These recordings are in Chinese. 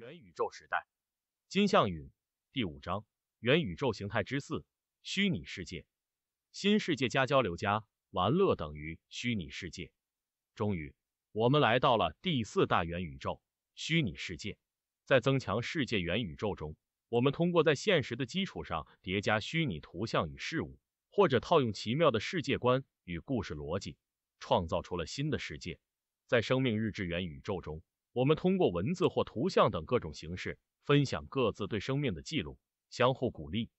元宇宙时代，金相允第五章，元宇宙形态之四，虚拟世界，新世界加交流加玩乐等于虚拟世界。终于，我们来到了第四大元宇宙——虚拟世界。在增强世界元宇宙中，我们通过在现实的基础上叠加虚拟图像与事物，或者套用奇妙的世界观与故事逻辑，创造出了新的世界。在生命日志元宇宙中。我们通过文字或图像等各种形式分享各自对生命的记录，相互鼓励。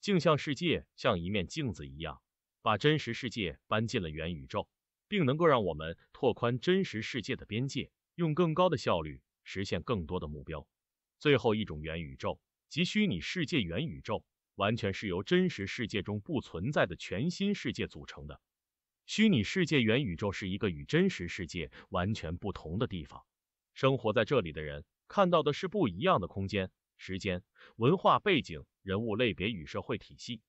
镜像世界像一面镜子一样，把真实世界搬进了元宇宙，并能够让我们拓宽真实世界的边界，用更高的效率实现更多的目标。最后一种元宇宙即虚拟世界元宇宙，完全是由真实世界中不存在的全新世界组成的。虚拟世界元宇宙是一个与真实世界完全不同的地方。生活在这里的人看到的是不一样的空间、时间、文化背景、人物类别与社会体系，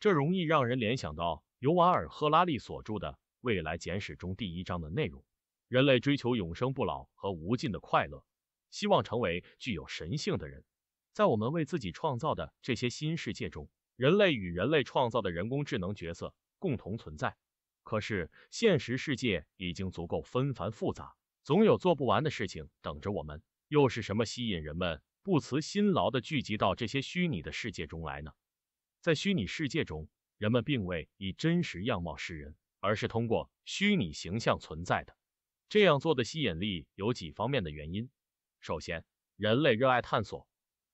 这容易让人联想到尤瓦尔·赫拉利所著的《未来简史》中第一章的内容：人类追求永生不老和无尽的快乐，希望成为具有神性的人。在我们为自己创造的这些新世界中，人类与人类创造的人工智能角色共同存在。可是，现实世界已经足够纷繁复杂。总有做不完的事情等着我们。又是什么吸引人们不辞辛劳地聚集到这些虚拟的世界中来呢？在虚拟世界中，人们并未以真实样貌示人，而是通过虚拟形象存在的。这样做的吸引力有几方面的原因。首先，人类热爱探索。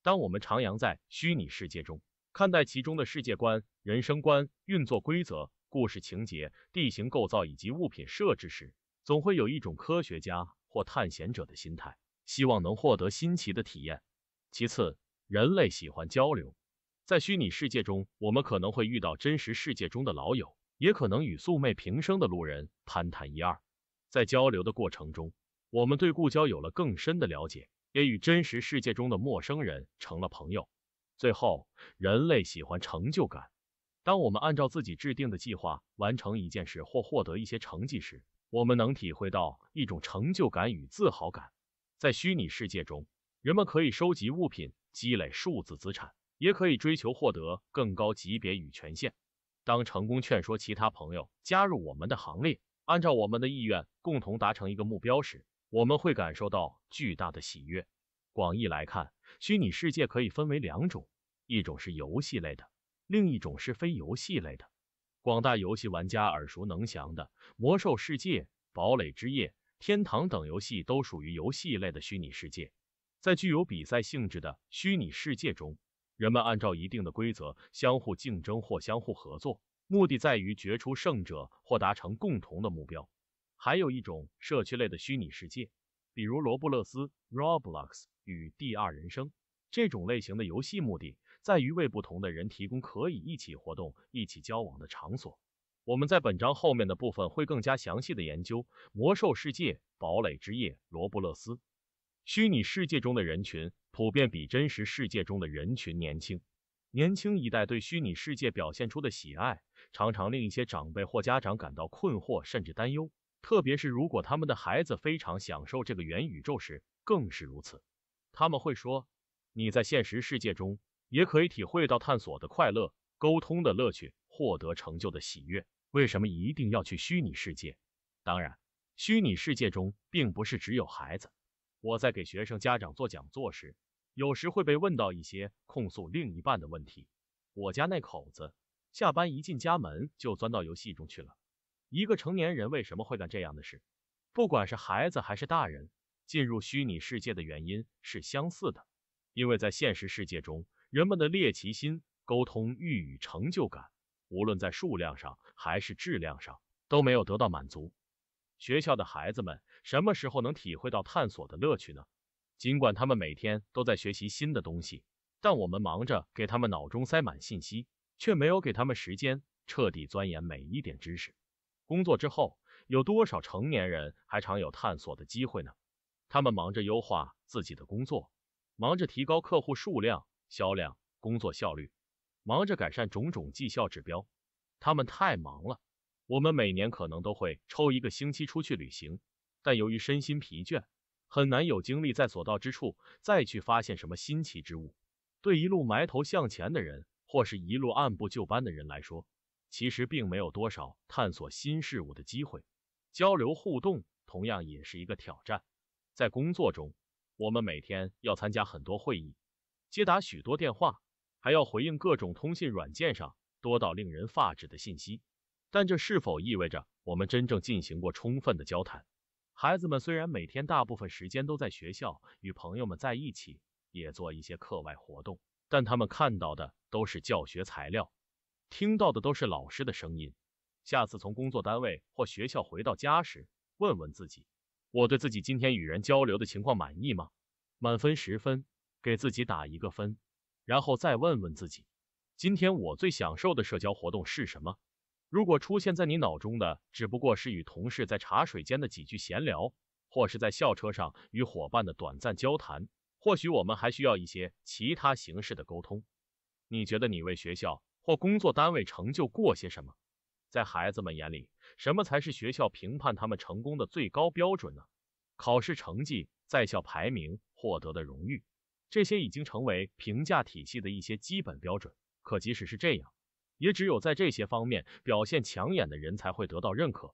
当我们徜徉在虚拟世界中，看待其中的世界观、人生观、运作规则、故事情节、地形构造以及物品设置时，总会有一种科学家或探险者的心态，希望能获得新奇的体验。其次，人类喜欢交流，在虚拟世界中，我们可能会遇到真实世界中的老友，也可能与素昧平生的路人攀谈一二。在交流的过程中，我们对故交有了更深的了解，也与真实世界中的陌生人成了朋友。最后，人类喜欢成就感。当我们按照自己制定的计划完成一件事或获得一些成绩时，我们能体会到一种成就感与自豪感。在虚拟世界中，人们可以收集物品、积累数字资产，也可以追求获得更高级别与权限。当成功劝说其他朋友加入我们的行列，按照我们的意愿共同达成一个目标时，我们会感受到巨大的喜悦。广义来看，虚拟世界可以分为两种：一种是游戏类的，另一种是非游戏类的。广大游戏玩家耳熟能详的《魔兽世界》、《堡垒之夜》、《天堂》等游戏都属于游戏类的虚拟世界。在具有比赛性质的虚拟世界中，人们按照一定的规则相互竞争或相互合作，目的在于决出胜者或达成共同的目标。还有一种社区类的虚拟世界，比如罗布勒斯 （Roblox） 与《第二人生》这种类型的游戏目的。在于为不同的人提供可以一起活动、一起交往的场所。我们在本章后面的部分会更加详细地研究《魔兽世界》、《堡垒之夜》、罗布勒斯。虚拟世界中的人群普遍比真实世界中的人群年轻。年轻一代对虚拟世界表现出的喜爱，常常令一些长辈或家长感到困惑甚至担忧，特别是如果他们的孩子非常享受这个元宇宙时，更是如此。他们会说：“你在现实世界中。”也可以体会到探索的快乐、沟通的乐趣、获得成就的喜悦。为什么一定要去虚拟世界？当然，虚拟世界中并不是只有孩子。我在给学生家长做讲座时，有时会被问到一些控诉另一半的问题。我家那口子下班一进家门就钻到游戏中去了，一个成年人为什么会干这样的事？不管是孩子还是大人，进入虚拟世界的原因是相似的，因为在现实世界中。人们的猎奇心、沟通欲与成就感，无论在数量上还是质量上，都没有得到满足。学校的孩子们什么时候能体会到探索的乐趣呢？尽管他们每天都在学习新的东西，但我们忙着给他们脑中塞满信息，却没有给他们时间彻底钻研每一点知识。工作之后，有多少成年人还常有探索的机会呢？他们忙着优化自己的工作，忙着提高客户数量。销量、工作效率，忙着改善种种绩效指标，他们太忙了。我们每年可能都会抽一个星期出去旅行，但由于身心疲倦，很难有精力在所到之处再去发现什么新奇之物。对一路埋头向前的人，或是一路按部就班的人来说，其实并没有多少探索新事物的机会。交流互动同样也是一个挑战。在工作中，我们每天要参加很多会议。接打许多电话，还要回应各种通信软件上多到令人发指的信息，但这是否意味着我们真正进行过充分的交谈？孩子们虽然每天大部分时间都在学校与朋友们在一起，也做一些课外活动，但他们看到的都是教学材料，听到的都是老师的声音。下次从工作单位或学校回到家时，问问自己：我对自己今天与人交流的情况满意吗？满分十分。给自己打一个分，然后再问问自己，今天我最享受的社交活动是什么？如果出现在你脑中的只不过是与同事在茶水间的几句闲聊，或是在校车上与伙伴的短暂交谈，或许我们还需要一些其他形式的沟通。你觉得你为学校或工作单位成就过些什么？在孩子们眼里，什么才是学校评判他们成功的最高标准呢？考试成绩、在校排名、获得的荣誉。这些已经成为评价体系的一些基本标准。可即使是这样，也只有在这些方面表现抢眼的人才会得到认可。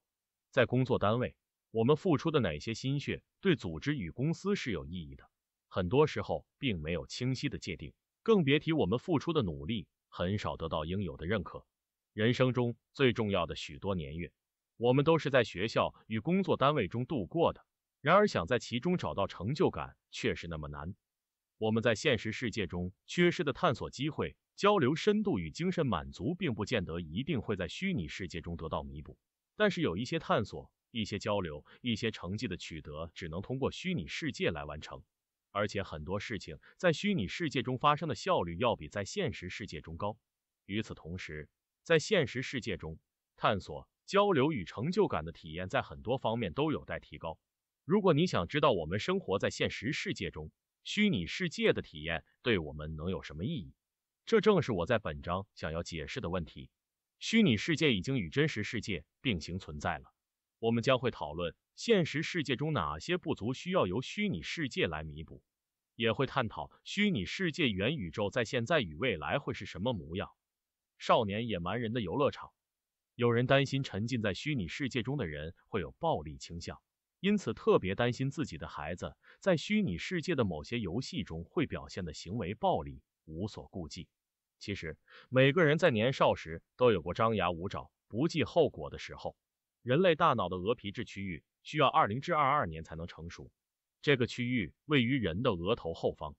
在工作单位，我们付出的哪些心血对组织与公司是有意义的，很多时候并没有清晰的界定，更别提我们付出的努力很少得到应有的认可。人生中最重要的许多年月，我们都是在学校与工作单位中度过的。然而，想在其中找到成就感却是那么难。我们在现实世界中缺失的探索机会、交流深度与精神满足，并不见得一定会在虚拟世界中得到弥补。但是有一些探索、一些交流、一些成绩的取得，只能通过虚拟世界来完成。而且很多事情在虚拟世界中发生的效率要比在现实世界中高。与此同时，在现实世界中，探索、交流与成就感的体验在很多方面都有待提高。如果你想知道我们生活在现实世界中，虚拟世界的体验对我们能有什么意义？这正是我在本章想要解释的问题。虚拟世界已经与真实世界并行存在了。我们将会讨论现实世界中哪些不足需要由虚拟世界来弥补，也会探讨虚拟世界元宇宙在现在与未来会是什么模样。少年野蛮人的游乐场。有人担心沉浸在虚拟世界中的人会有暴力倾向。因此，特别担心自己的孩子在虚拟世界的某些游戏中会表现的行为暴力、无所顾忌。其实，每个人在年少时都有过张牙舞爪、不计后果的时候。人类大脑的额皮质区域需要二零至二二年才能成熟，这个区域位于人的额头后方，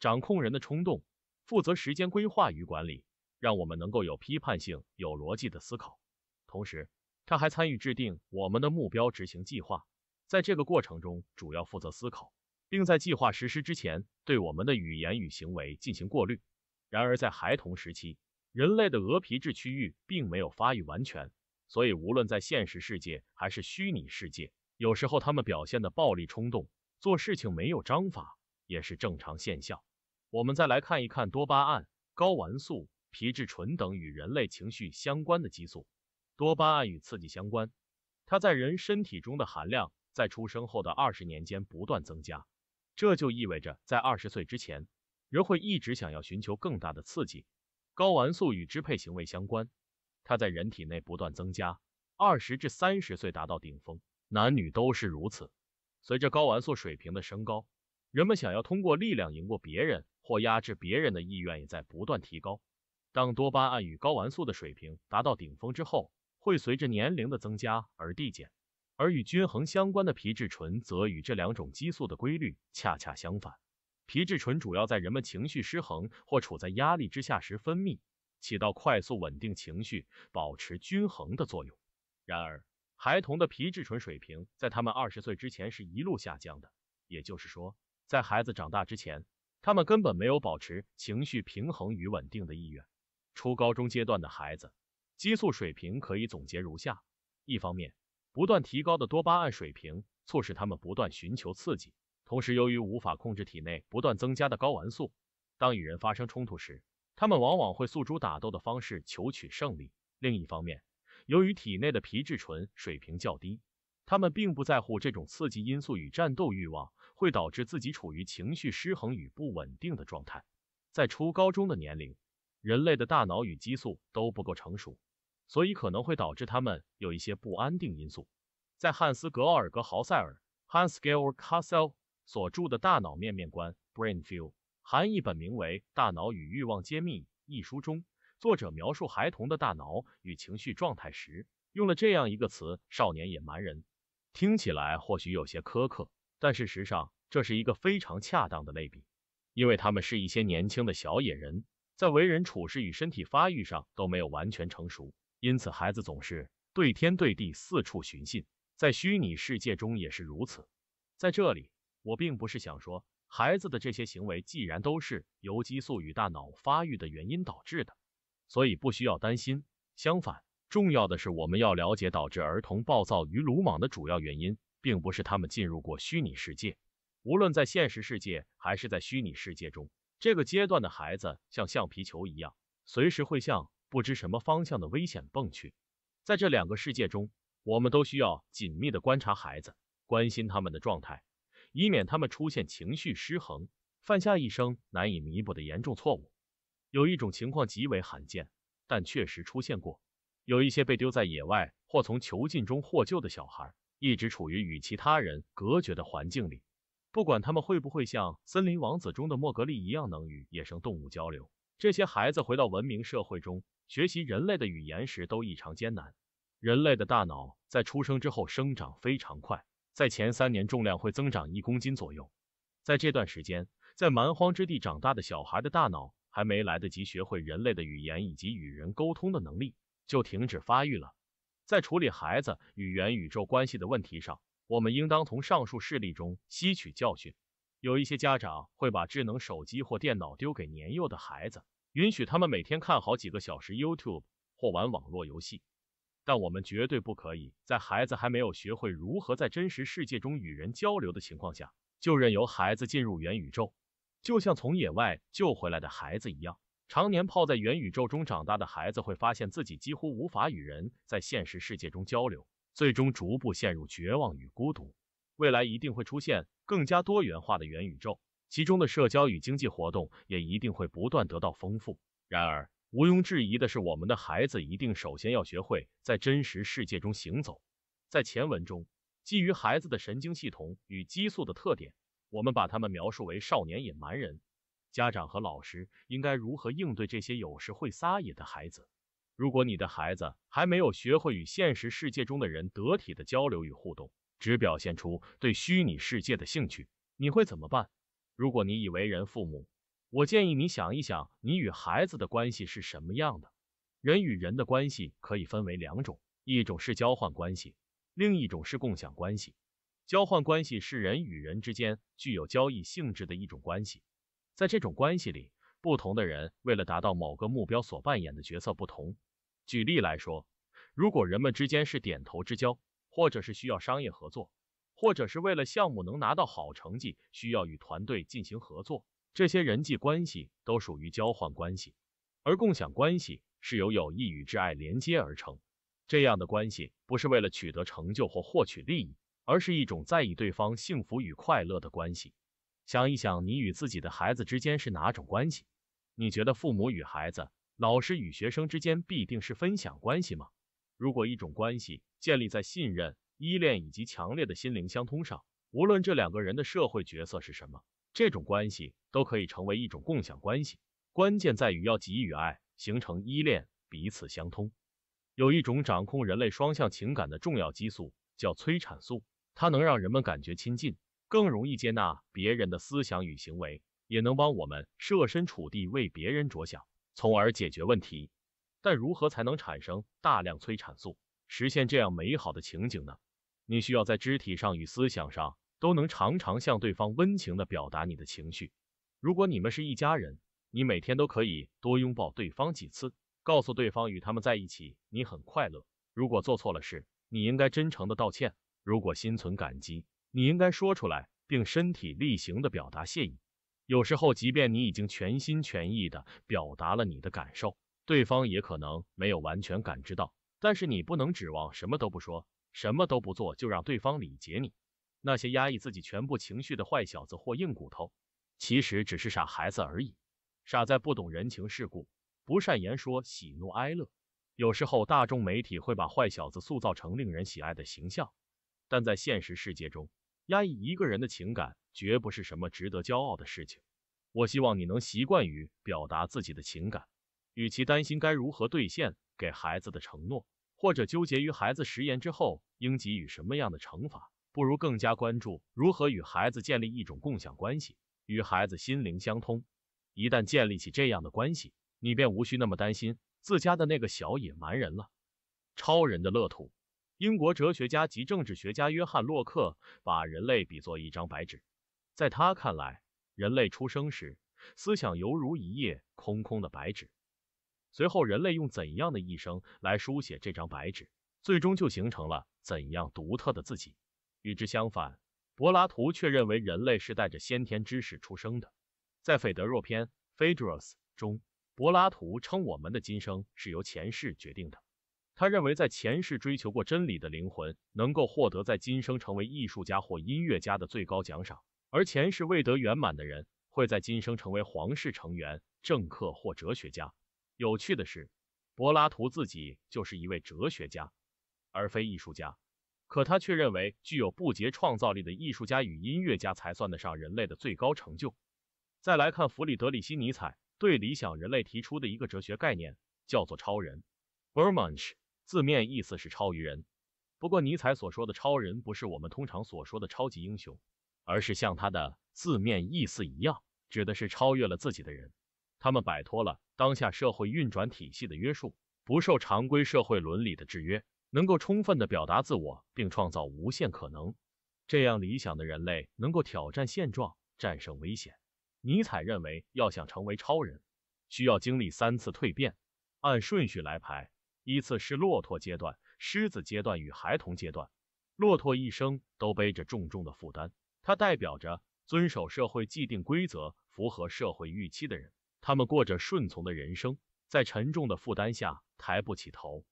掌控人的冲动，负责时间规划与管理，让我们能够有批判性、有逻辑的思考。同时，它还参与制定我们的目标、执行计划。在这个过程中，主要负责思考，并在计划实施之前对我们的语言与行为进行过滤。然而，在孩童时期，人类的额皮质区域并没有发育完全，所以无论在现实世界还是虚拟世界，有时候他们表现的暴力冲动、做事情没有章法，也是正常现象。我们再来看一看多巴胺、睾丸素、皮质醇等与人类情绪相关的激素。多巴胺与刺激相关，它在人身体中的含量。在出生后的二十年间不断增加，这就意味着在二十岁之前，人会一直想要寻求更大的刺激。睾丸素与支配行为相关，它在人体内不断增加，二十至三十岁达到顶峰，男女都是如此。随着睾丸素水平的升高，人们想要通过力量赢过别人或压制别人的意愿也在不断提高。当多巴胺与睾丸素的水平达到顶峰之后，会随着年龄的增加而递减。而与均衡相关的皮质醇，则与这两种激素的规律恰恰相反。皮质醇主要在人们情绪失衡或处在压力之下时分泌，起到快速稳定情绪、保持均衡的作用。然而，孩童的皮质醇水平在他们二十岁之前是一路下降的，也就是说，在孩子长大之前，他们根本没有保持情绪平衡与稳定的意愿。初高中阶段的孩子，激素水平可以总结如下：一方面，不断提高的多巴胺水平促使他们不断寻求刺激，同时由于无法控制体内不断增加的睾丸素，当与人发生冲突时，他们往往会诉诸打斗的方式求取胜利。另一方面，由于体内的皮质醇水平较低，他们并不在乎这种刺激因素与战斗欲望会导致自己处于情绪失衡与不稳定的状态。在初高中的年龄，人类的大脑与激素都不够成熟。所以可能会导致他们有一些不安定因素。在汉斯·格奥尔格·豪塞尔 （Hans Georg a s s e l 所著的《大脑面面观》（Brain View） 含一本名为《大脑与欲望揭秘》一书中，作者描述孩童的大脑与情绪状态时，用了这样一个词：少年野蛮人。听起来或许有些苛刻，但事实上这是一个非常恰当的类比，因为他们是一些年轻的小野人，在为人处事与身体发育上都没有完全成熟。因此，孩子总是对天对地四处寻衅，在虚拟世界中也是如此。在这里，我并不是想说孩子的这些行为既然都是由激素与大脑发育的原因导致的，所以不需要担心。相反，重要的是我们要了解导致儿童暴躁与鲁莽的主要原因，并不是他们进入过虚拟世界。无论在现实世界还是在虚拟世界中，这个阶段的孩子像橡皮球一样，随时会像。不知什么方向的危险蹦去，在这两个世界中，我们都需要紧密的观察孩子，关心他们的状态，以免他们出现情绪失衡，犯下一生难以弥补的严重错误。有一种情况极为罕见，但确实出现过：有一些被丢在野外或从囚禁中获救的小孩，一直处于与其他人隔绝的环境里，不管他们会不会像《森林王子》中的莫格利一样能与野生动物交流，这些孩子回到文明社会中。学习人类的语言时都异常艰难。人类的大脑在出生之后生长非常快，在前三年重量会增长一公斤左右。在这段时间，在蛮荒之地长大的小孩的大脑还没来得及学会人类的语言以及与人沟通的能力，就停止发育了。在处理孩子与元宇宙关系的问题上，我们应当从上述事例中吸取教训。有一些家长会把智能手机或电脑丢给年幼的孩子。允许他们每天看好几个小时 YouTube 或玩网络游戏，但我们绝对不可以在孩子还没有学会如何在真实世界中与人交流的情况下，就任由孩子进入元宇宙。就像从野外救回来的孩子一样，常年泡在元宇宙中长大的孩子会发现自己几乎无法与人在现实世界中交流，最终逐步陷入绝望与孤独。未来一定会出现更加多元化的元宇宙。其中的社交与经济活动也一定会不断得到丰富。然而，毋庸置疑的是，我们的孩子一定首先要学会在真实世界中行走。在前文中，基于孩子的神经系统与激素的特点，我们把他们描述为“少年野蛮人”。家长和老师应该如何应对这些有时会撒野的孩子？如果你的孩子还没有学会与现实世界中的人得体的交流与互动，只表现出对虚拟世界的兴趣，你会怎么办？如果你已为人父母，我建议你想一想，你与孩子的关系是什么样的。人与人的关系可以分为两种，一种是交换关系，另一种是共享关系。交换关系是人与人之间具有交易性质的一种关系，在这种关系里，不同的人为了达到某个目标所扮演的角色不同。举例来说，如果人们之间是点头之交，或者是需要商业合作。或者是为了项目能拿到好成绩，需要与团队进行合作，这些人际关系都属于交换关系。而共享关系是由友谊与挚爱连接而成，这样的关系不是为了取得成就或获取利益，而是一种在意对方幸福与快乐的关系。想一想，你与自己的孩子之间是哪种关系？你觉得父母与孩子、老师与学生之间必定是分享关系吗？如果一种关系建立在信任，依恋以及强烈的心灵相通上，无论这两个人的社会角色是什么，这种关系都可以成为一种共享关系。关键在于要给予爱，形成依恋，彼此相通。有一种掌控人类双向情感的重要激素叫催产素，它能让人们感觉亲近，更容易接纳别人的思想与行为，也能帮我们设身处地为别人着想，从而解决问题。但如何才能产生大量催产素，实现这样美好的情景呢？你需要在肢体上与思想上都能常常向对方温情的表达你的情绪。如果你们是一家人，你每天都可以多拥抱对方几次，告诉对方与他们在一起你很快乐。如果做错了事，你应该真诚的道歉；如果心存感激，你应该说出来并身体力行的表达谢意。有时候，即便你已经全心全意的表达了你的感受，对方也可能没有完全感知到。但是你不能指望什么都不说。什么都不做就让对方理解你，那些压抑自己全部情绪的坏小子或硬骨头，其实只是傻孩子而已，傻在不懂人情世故，不善言说喜怒哀乐。有时候大众媒体会把坏小子塑造成令人喜爱的形象，但在现实世界中，压抑一个人的情感绝不是什么值得骄傲的事情。我希望你能习惯于表达自己的情感，与其担心该如何兑现给孩子的承诺。或者纠结于孩子食言之后应给予什么样的惩罚，不如更加关注如何与孩子建立一种共享关系，与孩子心灵相通。一旦建立起这样的关系，你便无需那么担心自家的那个小野蛮人了。超人的乐土，英国哲学家及政治学家约翰洛克把人类比作一张白纸，在他看来，人类出生时思想犹如一页空空的白纸。随后，人类用怎样的一生来书写这张白纸，最终就形成了怎样独特的自己。与之相反，柏拉图却认为人类是带着先天知识出生的。在《斐德若篇》（Phaedrus） 中，柏拉图称我们的今生是由前世决定的。他认为，在前世追求过真理的灵魂，能够获得在今生成为艺术家或音乐家的最高奖赏；而前世未得圆满的人，会在今生成为皇室成员、政客或哲学家。有趣的是，柏拉图自己就是一位哲学家，而非艺术家，可他却认为具有不竭创造力的艺术家与音乐家才算得上人类的最高成就。再来看弗里德里希·尼采对理想人类提出的一个哲学概念，叫做“超人 b e r m a n s c h 字面意思是“超于人”。不过，尼采所说的“超人”不是我们通常所说的超级英雄，而是像他的字面意思一样，指的是超越了自己的人。他们摆脱了。当下社会运转体系的约束，不受常规社会伦理的制约，能够充分的表达自我，并创造无限可能。这样理想的人类能够挑战现状，战胜危险。尼采认为，要想成为超人，需要经历三次蜕变，按顺序来排，依次是骆驼阶段、狮子阶段与孩童阶段。骆驼一生都背着重重的负担，它代表着遵守社会既定规则、符合社会预期的人。他们过着顺从的人生，在沉重的负担下抬不起头。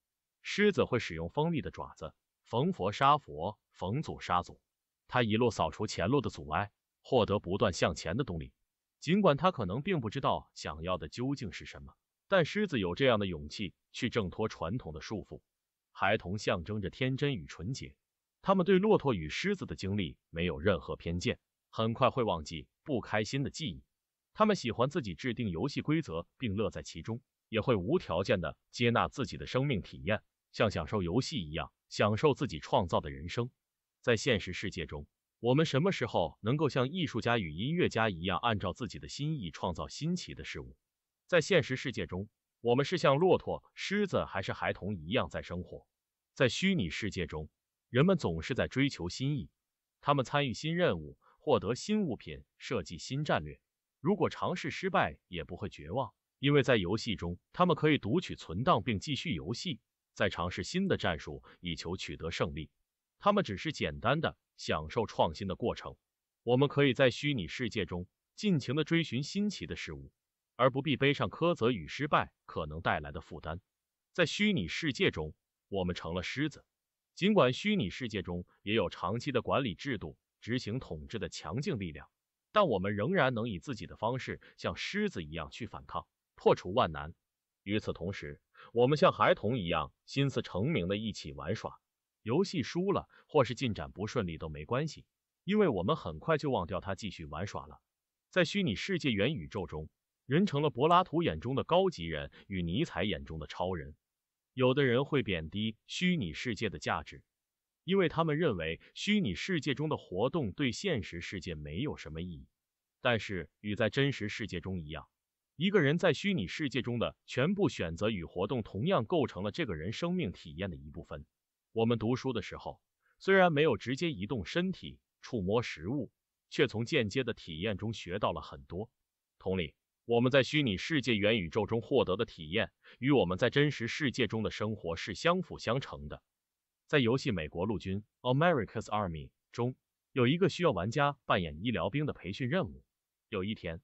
狮子会使用锋利的爪子，逢佛杀佛，逢祖杀祖，它一路扫除前路的阻碍，获得不断向前的动力。尽管它可能并不知道想要的究竟是什么，但狮子有这样的勇气去挣脱传统的束缚。孩童象征着天真与纯洁，他们对骆驼与狮子的经历没有任何偏见，很快会忘记不开心的记忆。他们喜欢自己制定游戏规则，并乐在其中，也会无条件的接纳自己的生命体验，像享受游戏一样享受自己创造的人生。在现实世界中，我们什么时候能够像艺术家与音乐家一样，按照自己的心意创造新奇的事物？在现实世界中，我们是像骆驼、狮子还是孩童一样在生活？在虚拟世界中，人们总是在追求新意，他们参与新任务，获得新物品，设计新战略。如果尝试失败，也不会绝望，因为在游戏中，他们可以读取存档并继续游戏，再尝试新的战术以求取得胜利。他们只是简单的享受创新的过程。我们可以在虚拟世界中尽情的追寻新奇的事物，而不必背上苛责与失败可能带来的负担。在虚拟世界中，我们成了狮子，尽管虚拟世界中也有长期的管理制度，执行统治的强劲力量。但我们仍然能以自己的方式，像狮子一样去反抗，破除万难。与此同时，我们像孩童一样，心思澄明的一起玩耍。游戏输了，或是进展不顺利都没关系，因为我们很快就忘掉它，继续玩耍了。在虚拟世界元宇宙中，人成了柏拉图眼中的高级人与尼采眼中的超人。有的人会贬低虚拟世界的价值。因为他们认为虚拟世界中的活动对现实世界没有什么意义，但是与在真实世界中一样，一个人在虚拟世界中的全部选择与活动同样构成了这个人生命体验的一部分。我们读书的时候，虽然没有直接移动身体触摸食物，却从间接的体验中学到了很多。同理，我们在虚拟世界元宇宙中获得的体验，与我们在真实世界中的生活是相辅相成的。在游戏《美国陆军》（America's Army） 中，有一个需要玩家扮演医疗兵的培训任务。有一天，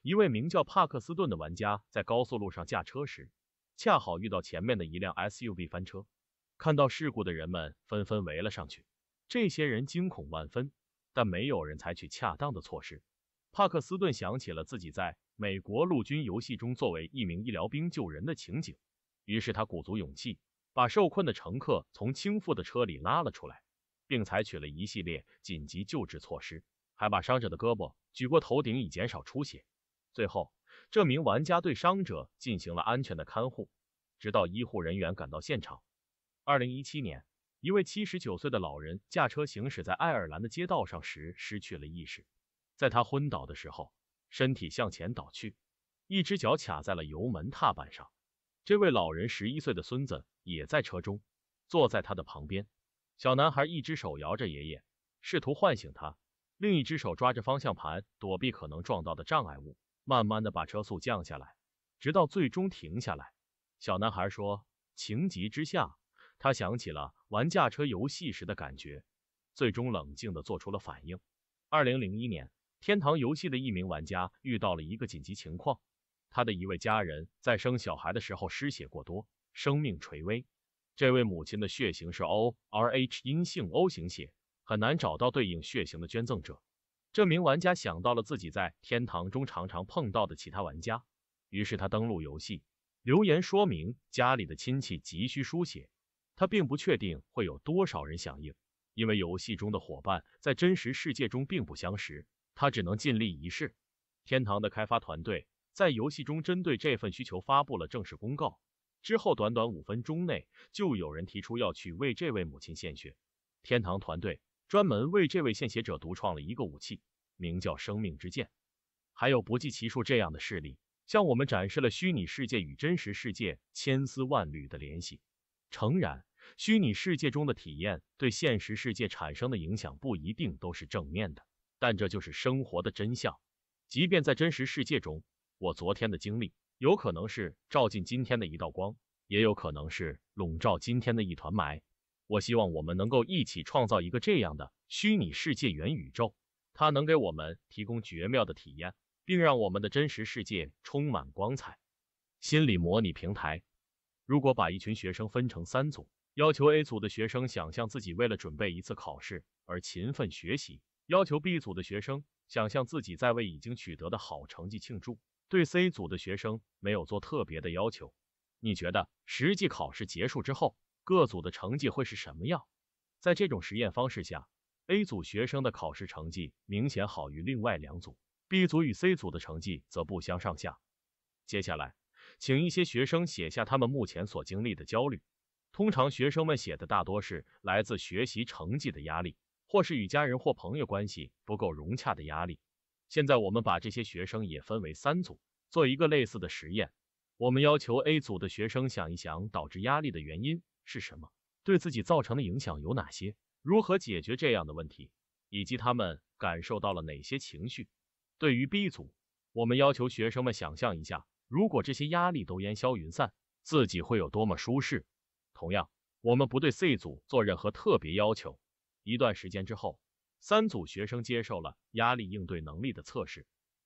一位名叫帕克斯顿的玩家在高速路上驾车时，恰好遇到前面的一辆 SUV 翻车。看到事故的人们纷纷围了上去，这些人惊恐万分，但没有人采取恰当的措施。帕克斯顿想起了自己在美国陆军游戏中作为一名医疗兵救人的情景，于是他鼓足勇气。把受困的乘客从倾覆的车里拉了出来，并采取了一系列紧急救治措施，还把伤者的胳膊举过头顶以减少出血。最后，这名玩家对伤者进行了安全的看护，直到医护人员赶到现场。二零一七年，一位七十九岁的老人驾车行驶在爱尔兰的街道上时失去了意识，在他昏倒的时候，身体向前倒去，一只脚卡在了油门踏板上。这位老人十一岁的孙子。也在车中，坐在他的旁边。小男孩一只手摇着爷爷，试图唤醒他，另一只手抓着方向盘，躲避可能撞到的障碍物，慢慢的把车速降下来，直到最终停下来。小男孩说，情急之下，他想起了玩驾车游戏时的感觉，最终冷静的做出了反应。二零零一年，天堂游戏的一名玩家遇到了一个紧急情况，他的一位家人在生小孩的时候失血过多。生命垂危，这位母亲的血型是 O Rh 阴性 O 型血，很难找到对应血型的捐赠者。这名玩家想到了自己在天堂中常常碰到的其他玩家，于是他登录游戏，留言说明家里的亲戚急需输血。他并不确定会有多少人响应，因为游戏中的伙伴在真实世界中并不相识，他只能尽力一试。天堂的开发团队在游戏中针对这份需求发布了正式公告。之后短短五分钟内，就有人提出要去为这位母亲献血。天堂团队专门为这位献血者独创了一个武器，名叫“生命之剑”。还有不计其数这样的事例，向我们展示了虚拟世界与真实世界千丝万缕的联系。诚然，虚拟世界中的体验对现实世界产生的影响不一定都是正面的，但这就是生活的真相。即便在真实世界中，我昨天的经历。有可能是照进今天的一道光，也有可能是笼罩今天的一团霾。我希望我们能够一起创造一个这样的虚拟世界元宇宙，它能给我们提供绝妙的体验，并让我们的真实世界充满光彩。心理模拟平台，如果把一群学生分成三组，要求 A 组的学生想象自己为了准备一次考试而勤奋学习，要求 B 组的学生想象自己在为已经取得的好成绩庆祝。对 C 组的学生没有做特别的要求。你觉得实际考试结束之后，各组的成绩会是什么样？在这种实验方式下，A 组学生的考试成绩明显好于另外两组，B 组与 C 组的成绩则不相上下。接下来，请一些学生写下他们目前所经历的焦虑。通常，学生们写的大多是来自学习成绩的压力，或是与家人或朋友关系不够融洽的压力。现在我们把这些学生也分为三组，做一个类似的实验。我们要求 A 组的学生想一想导致压力的原因是什么，对自己造成的影响有哪些，如何解决这样的问题，以及他们感受到了哪些情绪。对于 B 组，我们要求学生们想象一下，如果这些压力都烟消云散，自己会有多么舒适。同样，我们不对 C 组做任何特别要求。一段时间之后。三组学生接受了压力应对能力的测试。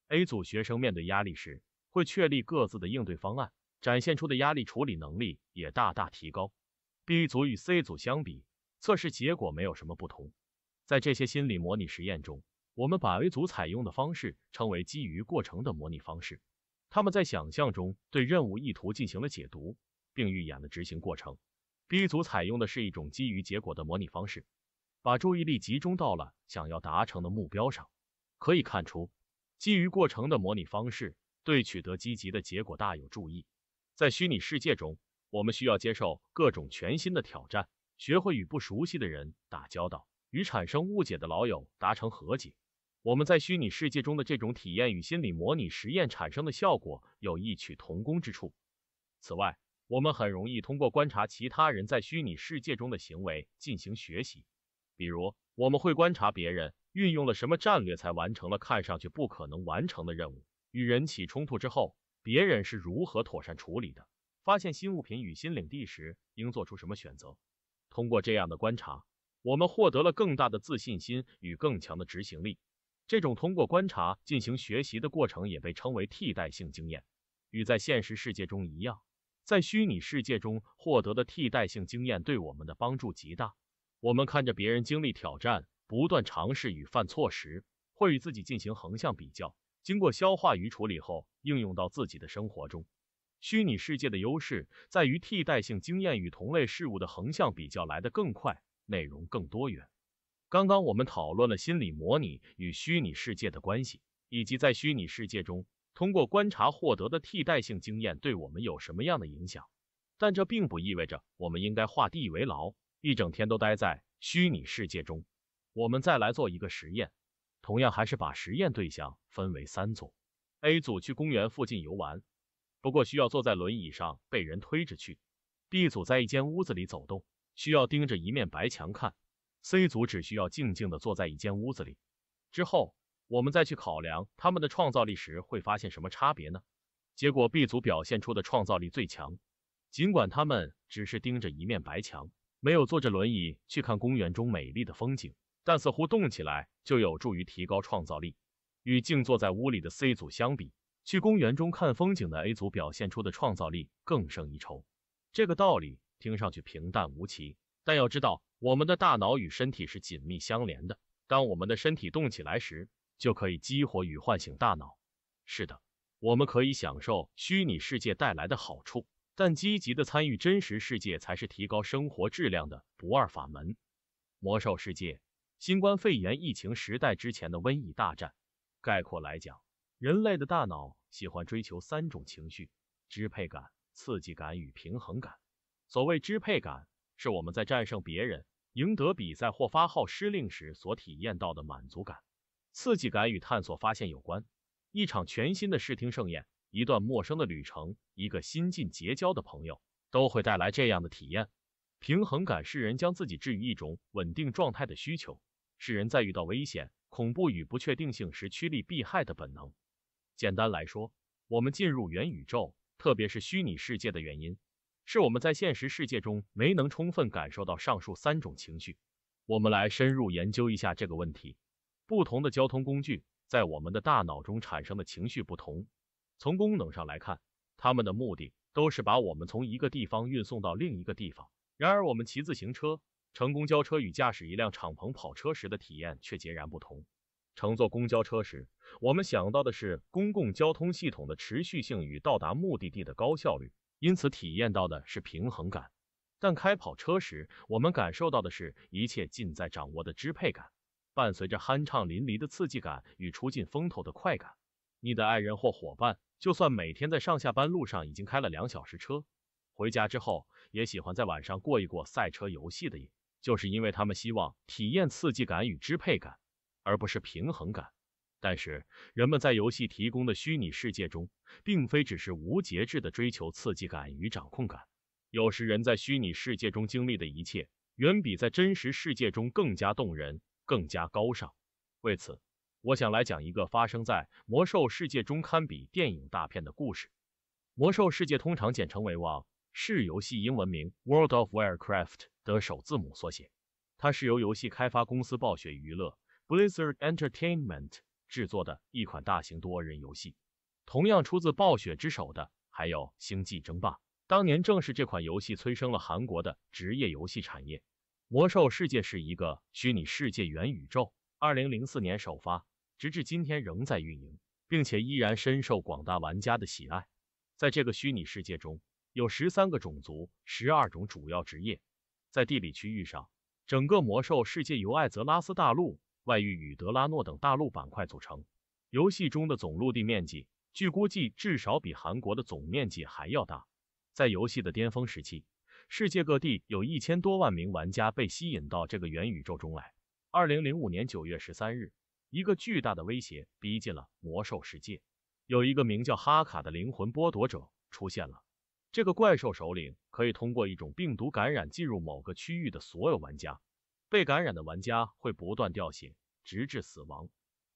A 组学生面对压力时，会确立各自的应对方案，展现出的压力处理能力也大大提高。B 组与 C 组相比，测试结果没有什么不同。在这些心理模拟实验中，我们把 A 组采用的方式称为基于过程的模拟方式，他们在想象中对任务意图进行了解读，并预演了执行过程。B 组采用的是一种基于结果的模拟方式。把注意力集中到了想要达成的目标上，可以看出，基于过程的模拟方式对取得积极的结果大有注意。在虚拟世界中，我们需要接受各种全新的挑战，学会与不熟悉的人打交道，与产生误解的老友达成和解。我们在虚拟世界中的这种体验与心理模拟实验产生的效果有异曲同工之处。此外，我们很容易通过观察其他人在虚拟世界中的行为进行学习。比如，我们会观察别人运用了什么战略才完成了看上去不可能完成的任务；与人起冲突之后，别人是如何妥善处理的；发现新物品与新领地时，应做出什么选择。通过这样的观察，我们获得了更大的自信心与更强的执行力。这种通过观察进行学习的过程，也被称为替代性经验。与在现实世界中一样，在虚拟世界中获得的替代性经验对我们的帮助极大。我们看着别人经历挑战、不断尝试与犯错时，会与自己进行横向比较，经过消化与处理后，应用到自己的生活中。虚拟世界的优势在于替代性经验与同类事物的横向比较来得更快，内容更多元。刚刚我们讨论了心理模拟与虚拟世界的关系，以及在虚拟世界中通过观察获得的替代性经验对我们有什么样的影响，但这并不意味着我们应该画地为牢。一整天都待在虚拟世界中。我们再来做一个实验，同样还是把实验对象分为三组：A 组去公园附近游玩，不过需要坐在轮椅上被人推着去；B 组在一间屋子里走动，需要盯着一面白墙看；C 组只需要静静地坐在一间屋子里。之后我们再去考量他们的创造力时，会发现什么差别呢？结果 B 组表现出的创造力最强，尽管他们只是盯着一面白墙。没有坐着轮椅去看公园中美丽的风景，但似乎动起来就有助于提高创造力。与静坐在屋里的 C 组相比，去公园中看风景的 A 组表现出的创造力更胜一筹。这个道理听上去平淡无奇，但要知道我们的大脑与身体是紧密相连的。当我们的身体动起来时，就可以激活与唤醒大脑。是的，我们可以享受虚拟世界带来的好处。但积极的参与真实世界才是提高生活质量的不二法门。魔兽世界，新冠肺炎疫情时代之前的瘟疫大战。概括来讲，人类的大脑喜欢追求三种情绪：支配感、刺激感与平衡感。所谓支配感，是我们在战胜别人、赢得比赛或发号施令时所体验到的满足感。刺激感与探索发现有关，一场全新的视听盛宴。一段陌生的旅程，一个新近结交的朋友，都会带来这样的体验。平衡感是人将自己置于一种稳定状态的需求，是人在遇到危险、恐怖与不确定性时趋利避害的本能。简单来说，我们进入元宇宙，特别是虚拟世界的原因，是我们在现实世界中没能充分感受到上述三种情绪。我们来深入研究一下这个问题。不同的交通工具在我们的大脑中产生的情绪不同。从功能上来看，他们的目的都是把我们从一个地方运送到另一个地方。然而，我们骑自行车、乘公交车与驾驶一辆敞篷跑车时的体验却截然不同。乘坐公交车时，我们想到的是公共交通系统的持续性与到达目的地的高效率，因此体验到的是平衡感；但开跑车时，我们感受到的是一切尽在掌握的支配感，伴随着酣畅淋漓的刺激感与出尽风头的快感。你的爱人或伙伴，就算每天在上下班路上已经开了两小时车，回家之后也喜欢在晚上过一过赛车游戏的，瘾，就是因为他们希望体验刺激感与支配感，而不是平衡感。但是，人们在游戏提供的虚拟世界中，并非只是无节制的追求刺激感与掌控感。有时人在虚拟世界中经历的一切，远比在真实世界中更加动人，更加高尚。为此，我想来讲一个发生在魔兽世界中堪比电影大片的故事。魔兽世界通常简称为王”，是游戏英文名 World of Warcraft 的首字母缩写。它是由游戏开发公司暴雪娱乐 （Blizzard Entertainment） 制作的一款大型多人游戏。同样出自暴雪之手的还有《星际争霸》。当年正是这款游戏催生了韩国的职业游戏产业。魔兽世界是一个虚拟世界元宇宙，二零零四年首发。直至今天仍在运营，并且依然深受广大玩家的喜爱。在这个虚拟世界中，有十三个种族，十二种主要职业。在地理区域上，整个魔兽世界由艾泽拉斯大陆、外域与德拉诺等大陆板块组成。游戏中的总陆地面积，据估计至少比韩国的总面积还要大。在游戏的巅峰时期，世界各地有一千多万名玩家被吸引到这个元宇宙中来。二零零五年九月十三日。一个巨大的威胁逼近了魔兽世界，有一个名叫哈卡的灵魂剥夺者出现了。这个怪兽首领可以通过一种病毒感染进入某个区域的所有玩家，被感染的玩家会不断掉血，直至死亡。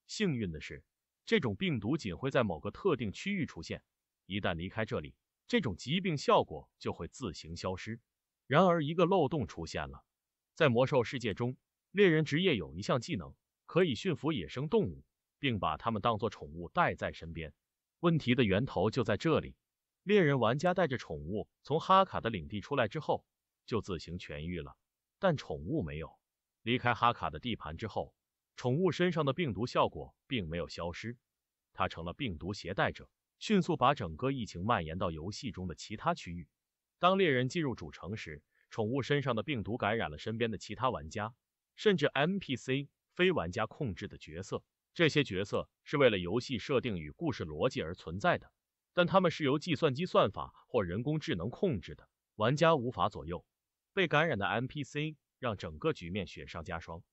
幸运的是，这种病毒仅会在某个特定区域出现，一旦离开这里，这种疾病效果就会自行消失。然而，一个漏洞出现了，在魔兽世界中，猎人职业有一项技能。可以驯服野生动物，并把它们当作宠物带在身边。问题的源头就在这里。猎人玩家带着宠物从哈卡的领地出来之后，就自行痊愈了，但宠物没有。离开哈卡的地盘之后，宠物身上的病毒效果并没有消失，它成了病毒携带者，迅速把整个疫情蔓延到游戏中的其他区域。当猎人进入主城时，宠物身上的病毒感染了身边的其他玩家，甚至 NPC。非玩家控制的角色，这些角色是为了游戏设定与故事逻辑而存在的，但他们是由计算机算法或人工智能控制的，玩家无法左右。被感染的 NPC 让整个局面雪上加霜。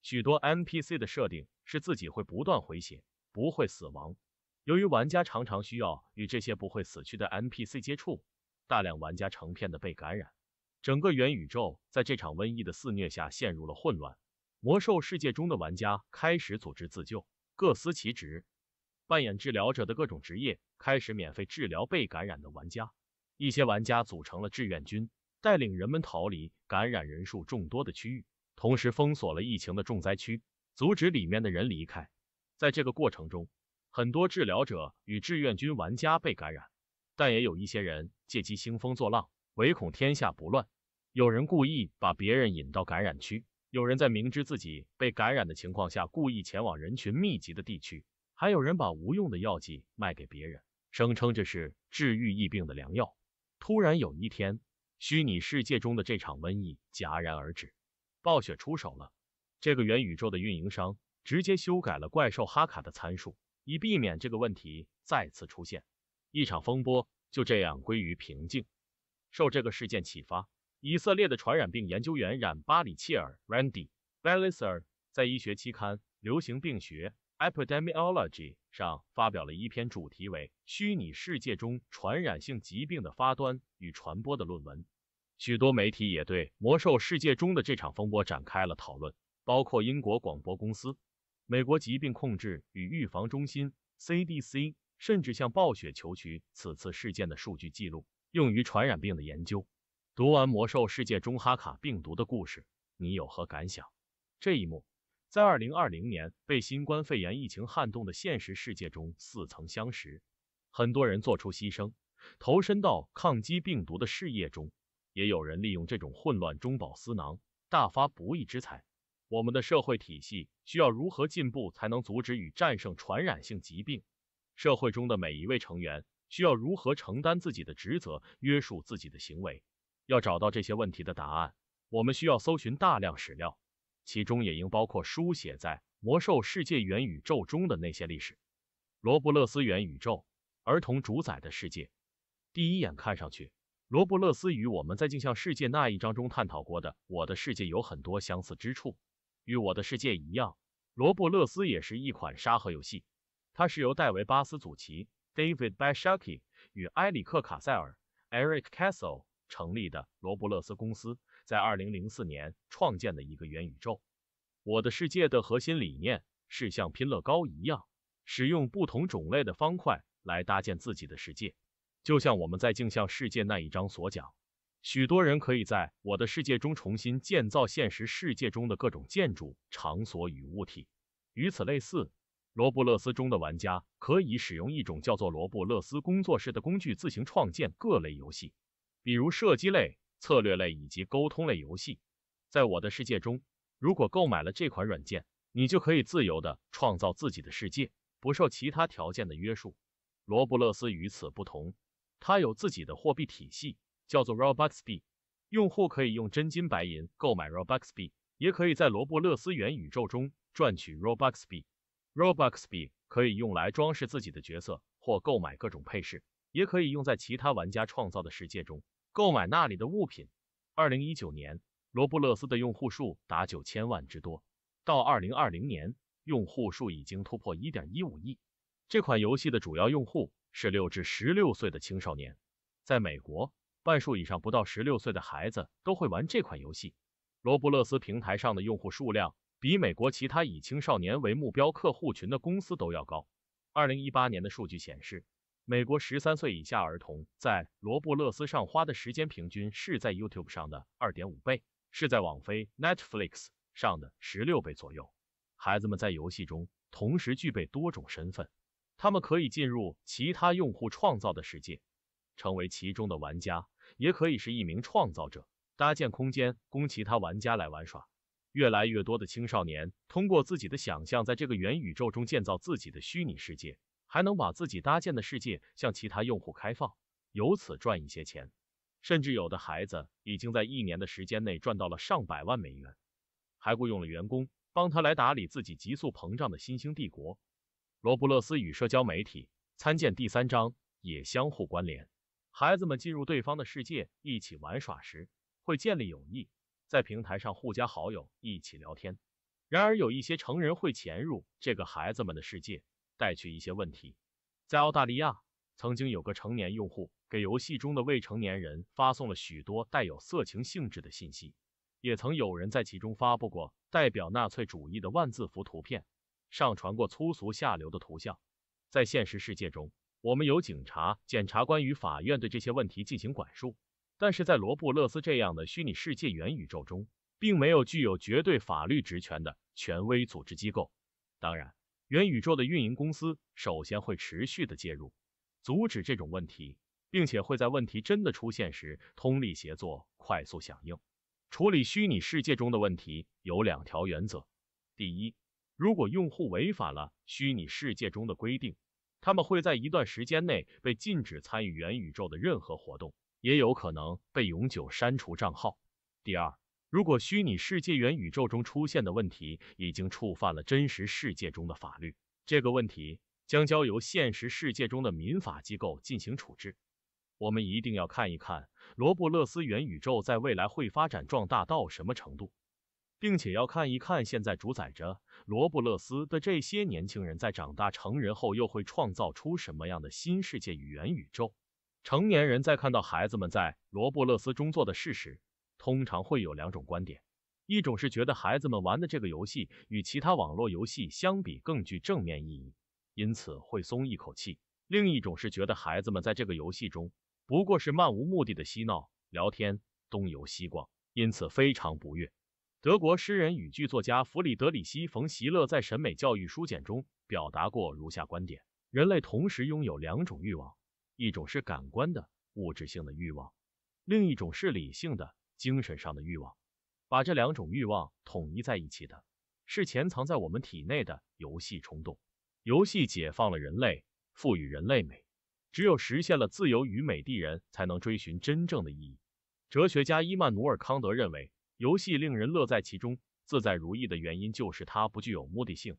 许多 NPC 的设定是自己会不断回血，不会死亡。由于玩家常常需要与这些不会死去的 NPC 接触，大量玩家成片的被感染，整个元宇宙在这场瘟疫的肆虐下陷入了混乱。魔兽世界中的玩家开始组织自救，各司其职，扮演治疗者的各种职业开始免费治疗被感染的玩家。一些玩家组成了志愿军，带领人们逃离感染人数众多的区域，同时封锁了疫情的重灾区，阻止里面的人离开。在这个过程中，很多治疗者与志愿军玩家被感染，但也有一些人借机兴风作浪，唯恐天下不乱。有人故意把别人引到感染区。有人在明知自己被感染的情况下，故意前往人群密集的地区；还有人把无用的药剂卖给别人，声称这是治愈疫病的良药。突然有一天，虚拟世界中的这场瘟疫戛然而止。暴雪出手了，这个元宇宙的运营商直接修改了怪兽哈卡的参数，以避免这个问题再次出现。一场风波就这样归于平静。受这个事件启发。以色列的传染病研究员冉巴里切尔 r a n d y b l l i s e r 在医学期刊《流行病学 （Epidemiology）》上发表了一篇主题为“虚拟世界中传染性疾病的发端与传播”的论文。许多媒体也对《魔兽世界》中的这场风波展开了讨论，包括英国广播公司、美国疾病控制与预防中心 （CDC），甚至向暴雪求取此次事件的数据记录，用于传染病的研究。读完《魔兽世界》中哈卡病毒的故事，你有何感想？这一幕在二零二零年被新冠肺炎疫情撼动的现实世界中似曾相识。很多人做出牺牲，投身到抗击病毒的事业中；也有人利用这种混乱中饱私囊，大发不义之财。我们的社会体系需要如何进步，才能阻止与战胜传染性疾病？社会中的每一位成员需要如何承担自己的职责，约束自己的行为？要找到这些问题的答案，我们需要搜寻大量史料，其中也应包括书写在魔兽世界元宇宙中的那些历史。罗布勒斯元宇宙，儿童主宰的世界。第一眼看上去，罗布勒斯与我们在镜像世界那一章中探讨过的《我的世界》有很多相似之处。与《我的世界》一样，罗布勒斯也是一款沙盒游戏。它是由戴维·巴斯祖奇 （David b a s h a k i 与埃里克·卡塞尔 （Eric Castle）。成立的罗布勒斯公司在二零零四年创建的一个元宇宙《我的世界》的核心理念是像拼乐高一样，使用不同种类的方块来搭建自己的世界。就像我们在《镜像世界》那一章所讲，许多人可以在《我的世界》中重新建造现实世界中的各种建筑、场所与物体。与此类似，罗布勒斯中的玩家可以使用一种叫做罗布勒斯工作室的工具自行创建各类游戏。比如射击类、策略类以及沟通类游戏，在我的世界中，如果购买了这款软件，你就可以自由的创造自己的世界，不受其他条件的约束。罗布勒斯与此不同，它有自己的货币体系，叫做 Robux B。用户可以用真金白银购买 Robux B，也可以在罗布勒斯元宇宙中赚取 Robux B。Robux B 可以用来装饰自己的角色或购买各种配饰。也可以用在其他玩家创造的世界中购买那里的物品。二零一九年，罗布勒斯的用户数达九千万之多，到二零二零年，用户数已经突破一点一五亿。这款游戏的主要用户是六至十六岁的青少年，在美国，半数以上不到十六岁的孩子都会玩这款游戏。罗布勒斯平台上的用户数量比美国其他以青少年为目标客户群的公司都要高。二零一八年的数据显示。美国十三岁以下儿童在罗布乐思上花的时间，平均是在 YouTube 上的二点五倍，是在网飞 Netflix 上的十六倍左右。孩子们在游戏中同时具备多种身份，他们可以进入其他用户创造的世界，成为其中的玩家，也可以是一名创造者，搭建空间供其他玩家来玩耍。越来越多的青少年通过自己的想象，在这个元宇宙中建造自己的虚拟世界。还能把自己搭建的世界向其他用户开放，由此赚一些钱。甚至有的孩子已经在一年的时间内赚到了上百万美元，还雇佣了员工帮他来打理自己急速膨胀的新兴帝国。罗布勒斯与社交媒体，参见第三章，也相互关联。孩子们进入对方的世界一起玩耍时，会建立友谊，在平台上互加好友，一起聊天。然而，有一些成人会潜入这个孩子们的世界。带去一些问题，在澳大利亚曾经有个成年用户给游戏中的未成年人发送了许多带有色情性质的信息，也曾有人在其中发布过代表纳粹主义的万字符图片，上传过粗俗下流的图像。在现实世界中，我们有警察、检察官与法院对这些问题进行管束，但是在罗布勒斯这样的虚拟世界元宇宙中，并没有具有绝对法律职权的权威组织机构。当然。元宇宙的运营公司首先会持续的介入，阻止这种问题，并且会在问题真的出现时通力协作，快速响应处理虚拟世界中的问题。有两条原则：第一，如果用户违反了虚拟世界中的规定，他们会在一段时间内被禁止参与元宇宙的任何活动，也有可能被永久删除账号。第二。如果虚拟世界元宇宙中出现的问题已经触犯了真实世界中的法律，这个问题将交由现实世界中的民法机构进行处置。我们一定要看一看罗布勒斯元宇宙在未来会发展壮大到什么程度，并且要看一看现在主宰着罗布勒斯的这些年轻人在长大成人后又会创造出什么样的新世界与元宇宙。成年人在看到孩子们在罗布勒斯中做的事时，通常会有两种观点，一种是觉得孩子们玩的这个游戏与其他网络游戏相比更具正面意义，因此会松一口气；另一种是觉得孩子们在这个游戏中不过是漫无目的的嬉闹、聊天、东游西逛，因此非常不悦。德国诗人与剧作家弗里德里希·冯·席勒在《审美教育书简》中表达过如下观点：人类同时拥有两种欲望，一种是感官的、物质性的欲望，另一种是理性的。精神上的欲望，把这两种欲望统一在一起的是潜藏在我们体内的游戏冲动。游戏解放了人类，赋予人类美。只有实现了自由与美的人才能追寻真正的意义。哲学家伊曼努尔康德认为，游戏令人乐在其中、自在如意的原因就是它不具有目的性。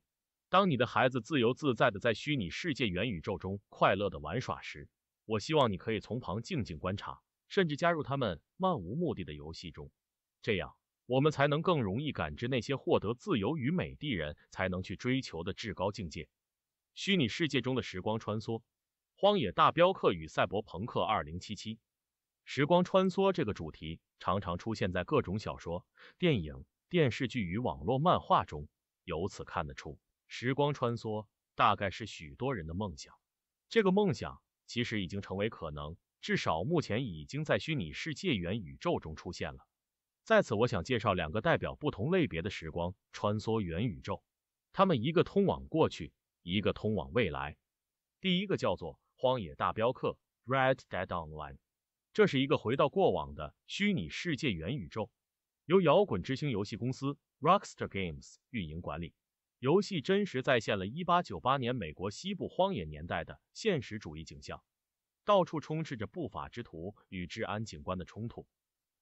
当你的孩子自由自在的在虚拟世界元宇宙中快乐的玩耍时，我希望你可以从旁静静观察。甚至加入他们漫无目的的游戏中，这样我们才能更容易感知那些获得自由与美的人才能去追求的至高境界。虚拟世界中的时光穿梭，《荒野大镖客》与《赛博朋克2077》，时光穿梭这个主题常常出现在各种小说、电影、电视剧与网络漫画中。由此看得出，时光穿梭大概是许多人的梦想。这个梦想其实已经成为可能。至少目前已经在虚拟世界元宇宙中出现了。在此，我想介绍两个代表不同类别的时光穿梭元宇宙，它们一个通往过去，一个通往未来。第一个叫做《荒野大镖客：Red Dead Online》，这是一个回到过往的虚拟世界元宇宙，由摇滚之星游戏公司 Rockstar Games 运营管理，游戏真实再现了1898年美国西部荒野年代的现实主义景象。到处充斥着不法之徒与治安警官的冲突。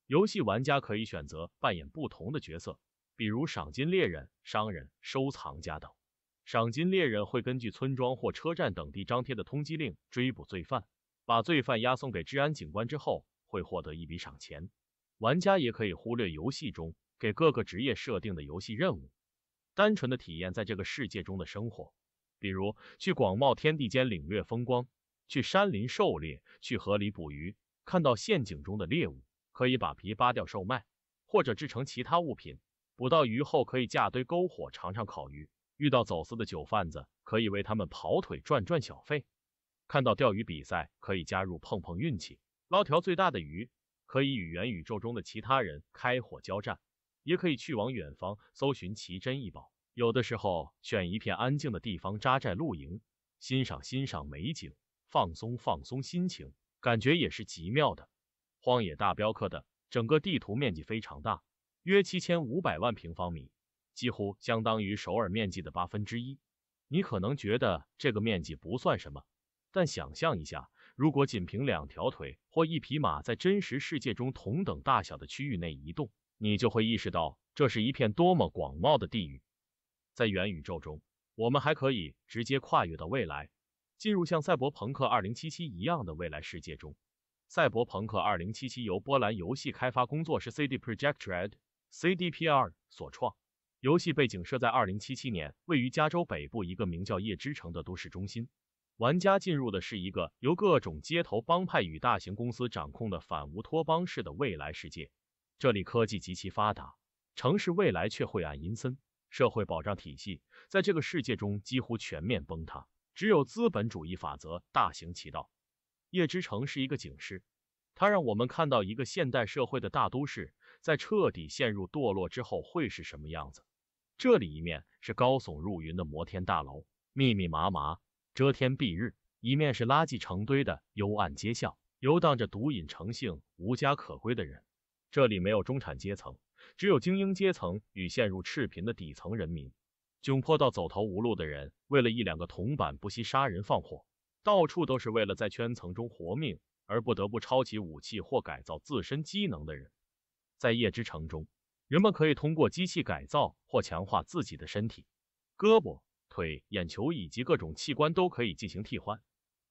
游戏玩家可以选择扮演不同的角色，比如赏金猎人、商人、收藏家等。赏金猎人会根据村庄或车站等地张贴的通缉令追捕罪犯，把罪犯押送给治安警官之后，会获得一笔赏钱。玩家也可以忽略游戏中给各个职业设定的游戏任务，单纯的体验在这个世界中的生活，比如去广袤天地间领略风光。去山林狩猎，去河里捕鱼，看到陷阱中的猎物，可以把皮扒掉售卖，或者制成其他物品。捕到鱼后，可以架堆篝火，尝尝烤鱼。遇到走私的酒贩子，可以为他们跑腿赚赚小费。看到钓鱼比赛，可以加入碰碰运气，捞条最大的鱼。可以与元宇宙中的其他人开火交战，也可以去往远方搜寻奇珍异宝。有的时候选一片安静的地方扎寨露营，欣赏欣赏美景。放松放松心情，感觉也是极妙的。荒野大镖客的整个地图面积非常大，约七千五百万平方米，几乎相当于首尔面积的八分之一。你可能觉得这个面积不算什么，但想象一下，如果仅凭两条腿或一匹马在真实世界中同等大小的区域内移动，你就会意识到这是一片多么广袤的地域。在元宇宙中，我们还可以直接跨越到未来。进入像《赛博朋克2077》一样的未来世界中，《赛博朋克2077》由波兰游戏开发工作室 CD Projekt Red（CDPR） 所创。游戏背景设在2077年，位于加州北部一个名叫夜之城的都市中心。玩家进入的是一个由各种街头帮派与大型公司掌控的反乌托邦式的未来世界，这里科技极其发达，城市未来却晦暗阴森，社会保障体系在这个世界中几乎全面崩塌。只有资本主义法则大行其道。夜之城是一个警示，它让我们看到一个现代社会的大都市在彻底陷入堕落之后会是什么样子。这里一面是高耸入云的摩天大楼，密密麻麻，遮天蔽日；一面是垃圾成堆的幽暗街巷，游荡着毒瘾成性、无家可归的人。这里没有中产阶层，只有精英阶层与陷入赤贫的底层人民。窘迫到走投无路的人，为了一两个铜板不惜杀人放火，到处都是为了在圈层中活命而不得不抄起武器或改造自身机能的人。在夜之城中，人们可以通过机器改造或强化自己的身体，胳膊、腿、眼球以及各种器官都可以进行替换。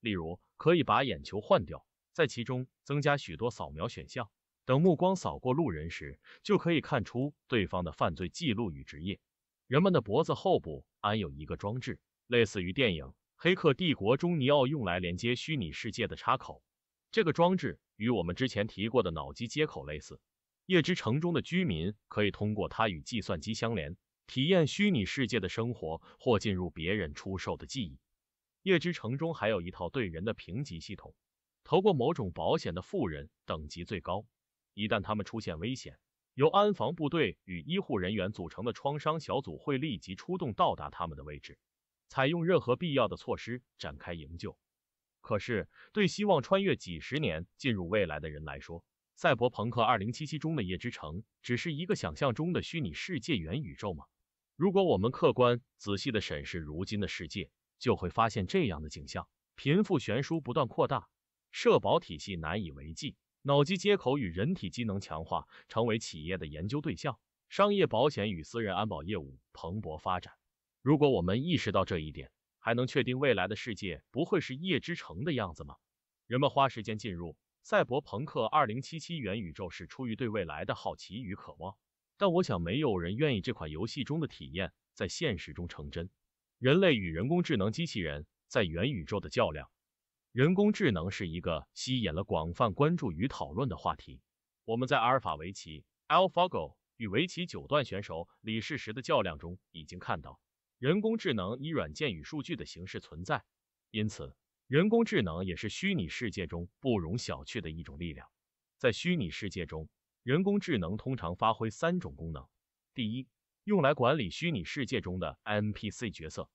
例如，可以把眼球换掉，在其中增加许多扫描选项，等目光扫过路人时，就可以看出对方的犯罪记录与职业。人们的脖子后部安有一个装置，类似于电影《黑客帝国》中尼奥用来连接虚拟世界的插口。这个装置与我们之前提过的脑机接口类似。夜之城中的居民可以通过它与计算机相连，体验虚拟世界的生活，或进入别人出售的记忆。夜之城中还有一套对人的评级系统，投过某种保险的富人等级最高。一旦他们出现危险，由安防部队与医护人员组成的创伤小组会立即出动，到达他们的位置，采用任何必要的措施展开营救。可是，对希望穿越几十年进入未来的人来说，《赛博朋克2077》中的夜之城只是一个想象中的虚拟世界元宇宙吗？如果我们客观仔细的审视如今的世界，就会发现这样的景象：贫富悬殊不断扩大，社保体系难以为继。脑机接口与人体机能强化成为企业的研究对象，商业保险与私人安保业务蓬勃发展。如果我们意识到这一点，还能确定未来的世界不会是《夜之城》的样子吗？人们花时间进入《赛博朋克2077》元宇宙是出于对未来的好奇与渴望，但我想没有人愿意这款游戏中的体验在现实中成真。人类与人工智能机器人在元宇宙的较量。人工智能是一个吸引了广泛关注与讨论的话题。我们在阿尔法围棋 （AlphaGo） 与围棋九段选手李世石的较量中已经看到，人工智能以软件与数据的形式存在。因此，人工智能也是虚拟世界中不容小觑的一种力量。在虚拟世界中，人工智能通常发挥三种功能：第一，用来管理虚拟世界中的 NPC 角色。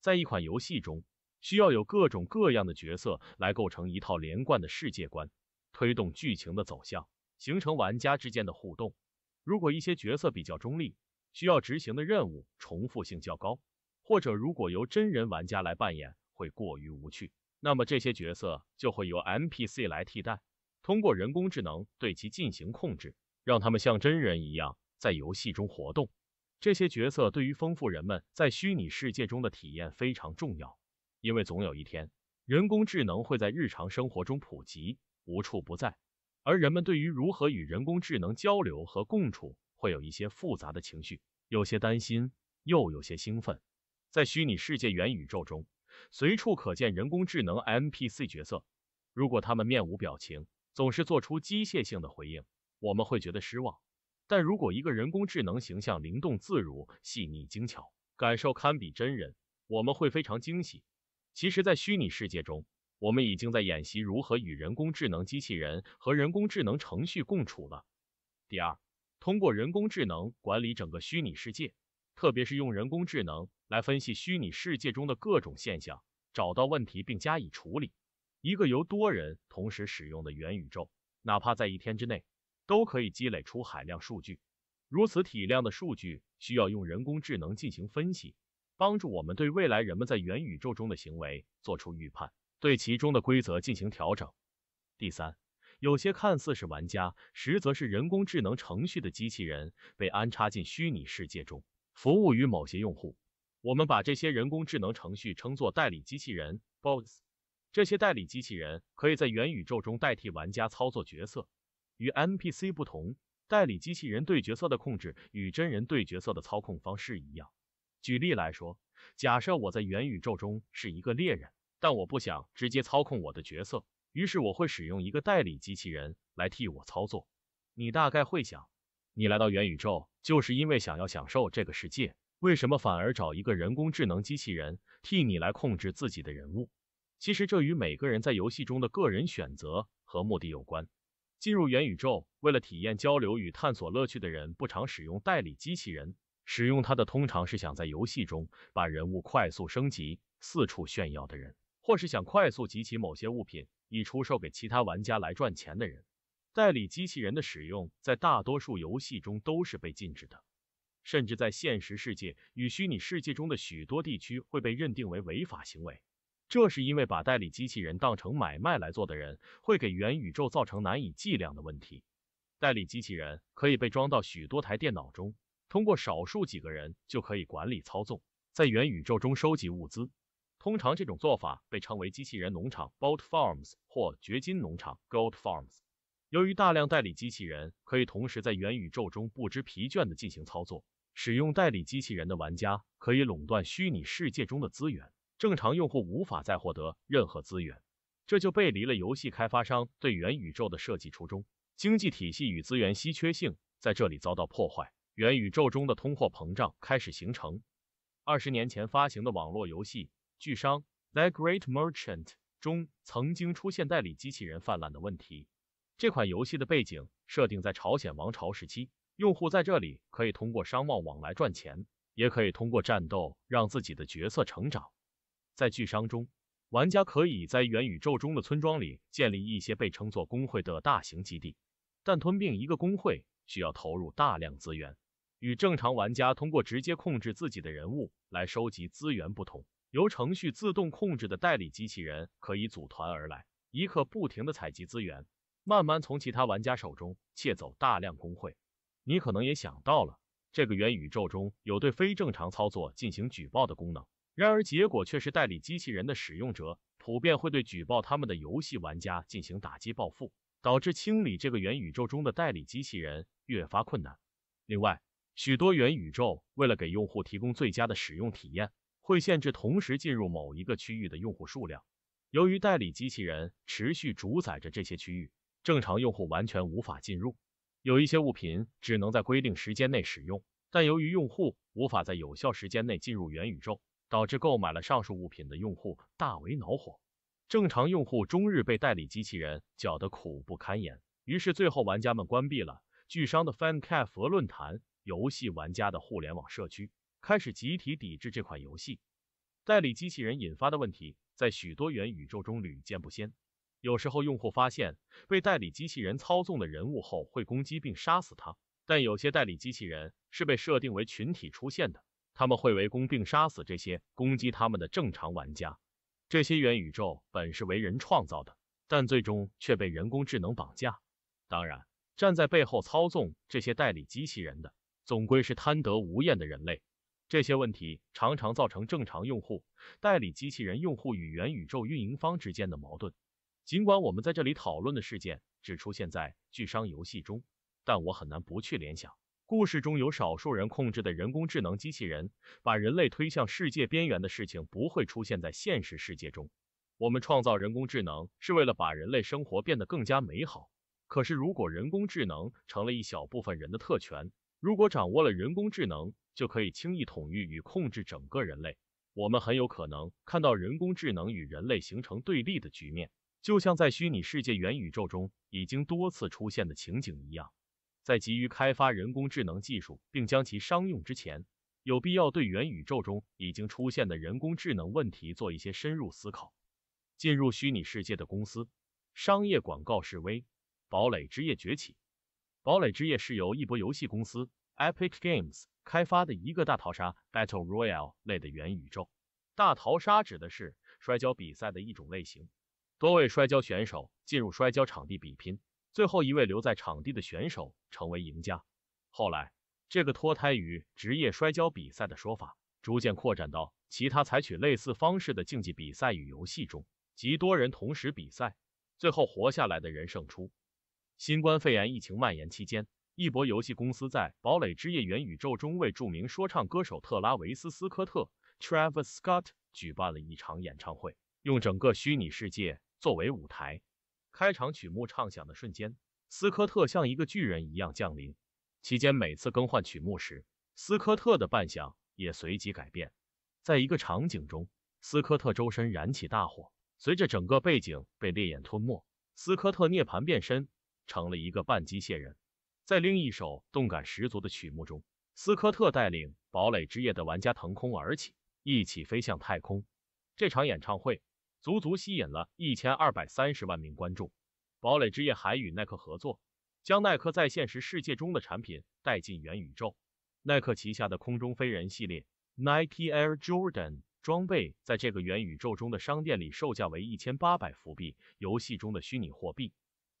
在一款游戏中，需要有各种各样的角色来构成一套连贯的世界观，推动剧情的走向，形成玩家之间的互动。如果一些角色比较中立，需要执行的任务重复性较高，或者如果由真人玩家来扮演会过于无趣，那么这些角色就会由 NPC 来替代，通过人工智能对其进行控制，让他们像真人一样在游戏中活动。这些角色对于丰富人们在虚拟世界中的体验非常重要。因为总有一天，人工智能会在日常生活中普及，无处不在，而人们对于如何与人工智能交流和共处，会有一些复杂的情绪，有些担心，又有些兴奋。在虚拟世界元宇宙中，随处可见人工智能 NPC 角色，如果他们面无表情，总是做出机械性的回应，我们会觉得失望；但如果一个人工智能形象灵动自如、细腻精巧，感受堪比真人，我们会非常惊喜。其实，在虚拟世界中，我们已经在演习如何与人工智能机器人和人工智能程序共处了。第二，通过人工智能管理整个虚拟世界，特别是用人工智能来分析虚拟世界中的各种现象，找到问题并加以处理。一个由多人同时使用的元宇宙，哪怕在一天之内，都可以积累出海量数据。如此体量的数据，需要用人工智能进行分析。帮助我们对未来人们在元宇宙中的行为做出预判，对其中的规则进行调整。第三，有些看似是玩家，实则是人工智能程序的机器人被安插进虚拟世界中，服务于某些用户。我们把这些人工智能程序称作代理机器人 （bots）。这些代理机器人可以在元宇宙中代替玩家操作角色。与 NPC 不同，代理机器人对角色的控制与真人对角色的操控方式一样。举例来说，假设我在元宇宙中是一个猎人，但我不想直接操控我的角色，于是我会使用一个代理机器人来替我操作。你大概会想，你来到元宇宙就是因为想要享受这个世界，为什么反而找一个人工智能机器人替你来控制自己的人物？其实这与每个人在游戏中的个人选择和目的有关。进入元宇宙，为了体验交流与探索乐趣的人，不常使用代理机器人。使用它的通常是想在游戏中把人物快速升级、四处炫耀的人，或是想快速集齐某些物品以出售给其他玩家来赚钱的人。代理机器人的使用在大多数游戏中都是被禁止的，甚至在现实世界与虚拟世界中的许多地区会被认定为违法行为。这是因为把代理机器人当成买卖来做的人会给元宇宙造成难以计量的问题。代理机器人可以被装到许多台电脑中。通过少数几个人就可以管理操纵，在元宇宙中收集物资。通常这种做法被称为机器人农场 （bot farms） 或掘金农场 （gold farms）。由于大量代理机器人可以同时在元宇宙中不知疲倦地进行操作，使用代理机器人的玩家可以垄断虚拟世界中的资源，正常用户无法再获得任何资源。这就背离了游戏开发商对元宇宙的设计初衷，经济体系与资源稀缺性在这里遭到破坏。元宇宙中的通货膨胀开始形成。二十年前发行的网络游戏《巨商》（The Great Merchant） 中，曾经出现代理机器人泛滥的问题。这款游戏的背景设定在朝鲜王朝时期，用户在这里可以通过商贸往来赚钱，也可以通过战斗让自己的角色成长。在《巨商》中，玩家可以在元宇宙中的村庄里建立一些被称作工会的大型基地，但吞并一个工会需要投入大量资源。与正常玩家通过直接控制自己的人物来收集资源不同，由程序自动控制的代理机器人可以组团而来，一刻不停的采集资源，慢慢从其他玩家手中窃走大量工会。你可能也想到了，这个元宇宙中有对非正常操作进行举报的功能，然而结果却是代理机器人的使用者普遍会对举报他们的游戏玩家进行打击报复，导致清理这个元宇宙中的代理机器人越发困难。另外，许多元宇宙为了给用户提供最佳的使用体验，会限制同时进入某一个区域的用户数量。由于代理机器人持续主宰着这些区域，正常用户完全无法进入。有一些物品只能在规定时间内使用，但由于用户无法在有效时间内进入元宇宙，导致购买了上述物品的用户大为恼火。正常用户终日被代理机器人搅得苦不堪言，于是最后玩家们关闭了巨商的 Fan Cafe 论坛。游戏玩家的互联网社区开始集体抵制这款游戏代理机器人引发的问题，在许多元宇宙中屡见不鲜。有时候，用户发现被代理机器人操纵的人物后，会攻击并杀死他。但有些代理机器人是被设定为群体出现的，他们会围攻并杀死这些攻击他们的正常玩家。这些元宇宙本是为人创造的，但最终却被人工智能绑架。当然，站在背后操纵这些代理机器人的。总归是贪得无厌的人类，这些问题常常造成正常用户代理机器人用户与元宇宙运营方之间的矛盾。尽管我们在这里讨论的事件只出现在巨商游戏中，但我很难不去联想，故事中有少数人控制的人工智能机器人把人类推向世界边缘的事情不会出现在现实世界中。我们创造人工智能是为了把人类生活变得更加美好，可是如果人工智能成了一小部分人的特权，如果掌握了人工智能，就可以轻易统御与控制整个人类。我们很有可能看到人工智能与人类形成对立的局面，就像在虚拟世界元宇宙中已经多次出现的情景一样。在急于开发人工智能技术并将其商用之前，有必要对元宇宙中已经出现的人工智能问题做一些深入思考。进入虚拟世界的公司、商业广告示威、堡垒之夜崛起。《堡垒之夜》是由一博游戏公司 Epic Games 开发的一个大逃杀 (Battle Royale) 类的元宇宙。大逃杀指的是摔跤比赛的一种类型，多位摔跤选手进入摔跤场地比拼，最后一位留在场地的选手成为赢家。后来，这个脱胎于职业摔跤比赛的说法逐渐扩展到其他采取类似方式的竞技比赛与游戏中，即多人同时比赛，最后活下来的人胜出。新冠肺炎疫情蔓延期间，一博游戏公司在《堡垒之夜》元宇宙中为著名说唱歌手特拉维斯·斯科特 （Travis Scott） 举办了一场演唱会，用整个虚拟世界作为舞台。开场曲目唱响的瞬间，斯科特像一个巨人一样降临。期间每次更换曲目时，斯科特的扮相也随即改变。在一个场景中，斯科特周身燃起大火，随着整个背景被烈焰吞没，斯科特涅槃变身。成了一个半机械人。在另一首动感十足的曲目中，斯科特带领《堡垒之夜》的玩家腾空而起，一起飞向太空。这场演唱会足足吸引了一千二百三十万名观众。《堡垒之夜》还与耐克合作，将耐克在现实世界中的产品带进元宇宙。耐克旗下的空中飞人系列 Nike Air Jordan 装备在这个元宇宙中的商店里，售价为一千八百伏币，游戏中的虚拟货币。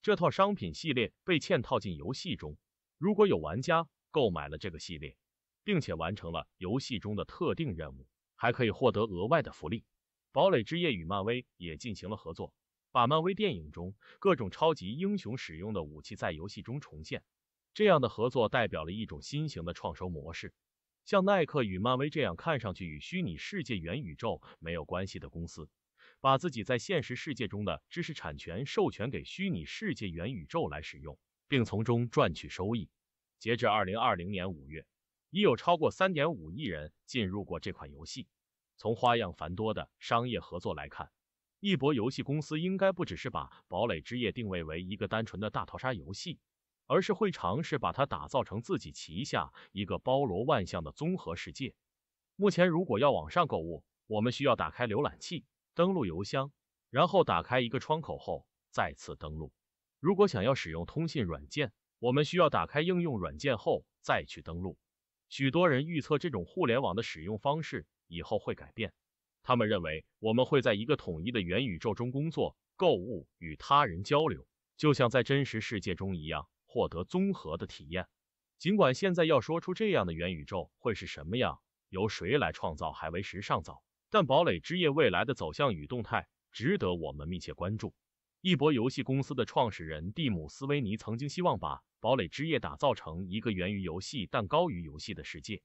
这套商品系列被嵌套进游戏中，如果有玩家购买了这个系列，并且完成了游戏中的特定任务，还可以获得额外的福利。堡垒之夜与漫威也进行了合作，把漫威电影中各种超级英雄使用的武器在游戏中重现。这样的合作代表了一种新型的创收模式，像耐克与漫威这样看上去与虚拟世界元宇宙没有关系的公司。把自己在现实世界中的知识产权授权给虚拟世界元宇宙来使用，并从中赚取收益。截至二零二零年五月，已有超过三点五亿人进入过这款游戏。从花样繁多的商业合作来看，一博游戏公司应该不只是把《堡垒之夜》定位为一个单纯的大逃杀游戏，而是会尝试把它打造成自己旗下一个包罗万象的综合世界。目前，如果要网上购物，我们需要打开浏览器。登录邮箱，然后打开一个窗口后再次登录。如果想要使用通信软件，我们需要打开应用软件后再去登录。许多人预测这种互联网的使用方式以后会改变，他们认为我们会在一个统一的元宇宙中工作、购物与他人交流，就像在真实世界中一样，获得综合的体验。尽管现在要说出这样的元宇宙会是什么样，由谁来创造还为时尚早。但《堡垒之夜》未来的走向与动态值得我们密切关注。一博游戏公司的创始人蒂姆·斯威尼曾经希望把《堡垒之夜》打造成一个源于游戏但高于游戏的世界。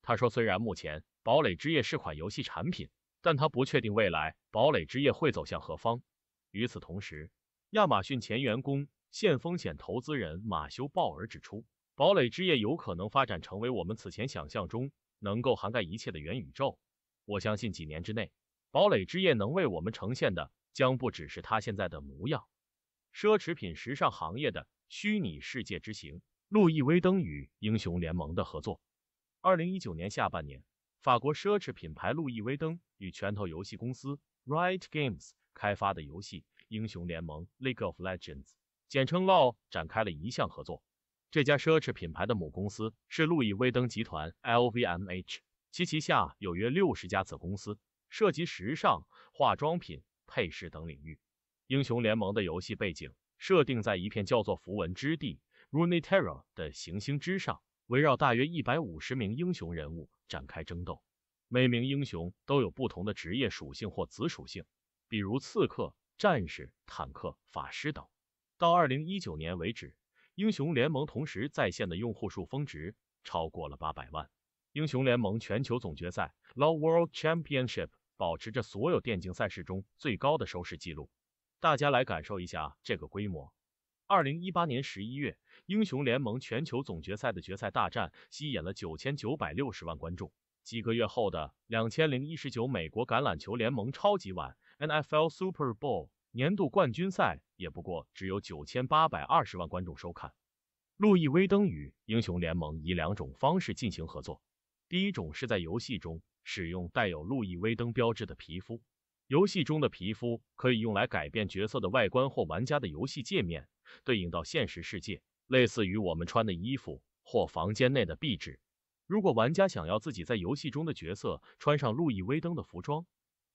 他说：“虽然目前《堡垒之夜》是款游戏产品，但他不确定未来《堡垒之夜》会走向何方。”与此同时，亚马逊前员工、现风险投资人马修·鲍尔指出，《堡垒之夜》有可能发展成为我们此前想象中能够涵盖一切的元宇宙。我相信几年之内，堡垒之夜能为我们呈现的将不只是它现在的模样。奢侈品时尚行业的虚拟世界之行，路易威登与英雄联盟的合作。二零一九年下半年，法国奢侈品牌路易威登与拳头游戏公司 Riot Games 开发的游戏英雄联盟 League of Legends，简称 Lo，展开了一项合作。这家奢侈品牌的母公司是路易威登集团 LVMH。其旗下有约六十家子公司，涉及时尚、化妆品、配饰等领域。英雄联盟的游戏背景设定在一片叫做符文之地 （Runeterra） 的行星之上，围绕大约一百五十名英雄人物展开争斗。每名英雄都有不同的职业属性或子属性，比如刺客、战士、坦克、法师等。到二零一九年为止，英雄联盟同时在线的用户数峰值超过了八百万。英雄联盟全球总决赛 （Lol World Championship） 保持着所有电竞赛事中最高的收视记录。大家来感受一下这个规模。二零一八年十一月，英雄联盟全球总决赛的决赛大战吸引了九千九百六十万观众。几个月后的两千零一十九美国橄榄球联盟超级碗 （NFL Super Bowl） 年度冠军赛，也不过只有九千八百二十万观众收看。路易威登与英雄联盟以两种方式进行合作。第一种是在游戏中使用带有路易威登标志的皮肤，游戏中的皮肤可以用来改变角色的外观或玩家的游戏界面，对应到现实世界，类似于我们穿的衣服或房间内的壁纸。如果玩家想要自己在游戏中的角色穿上路易威登的服装，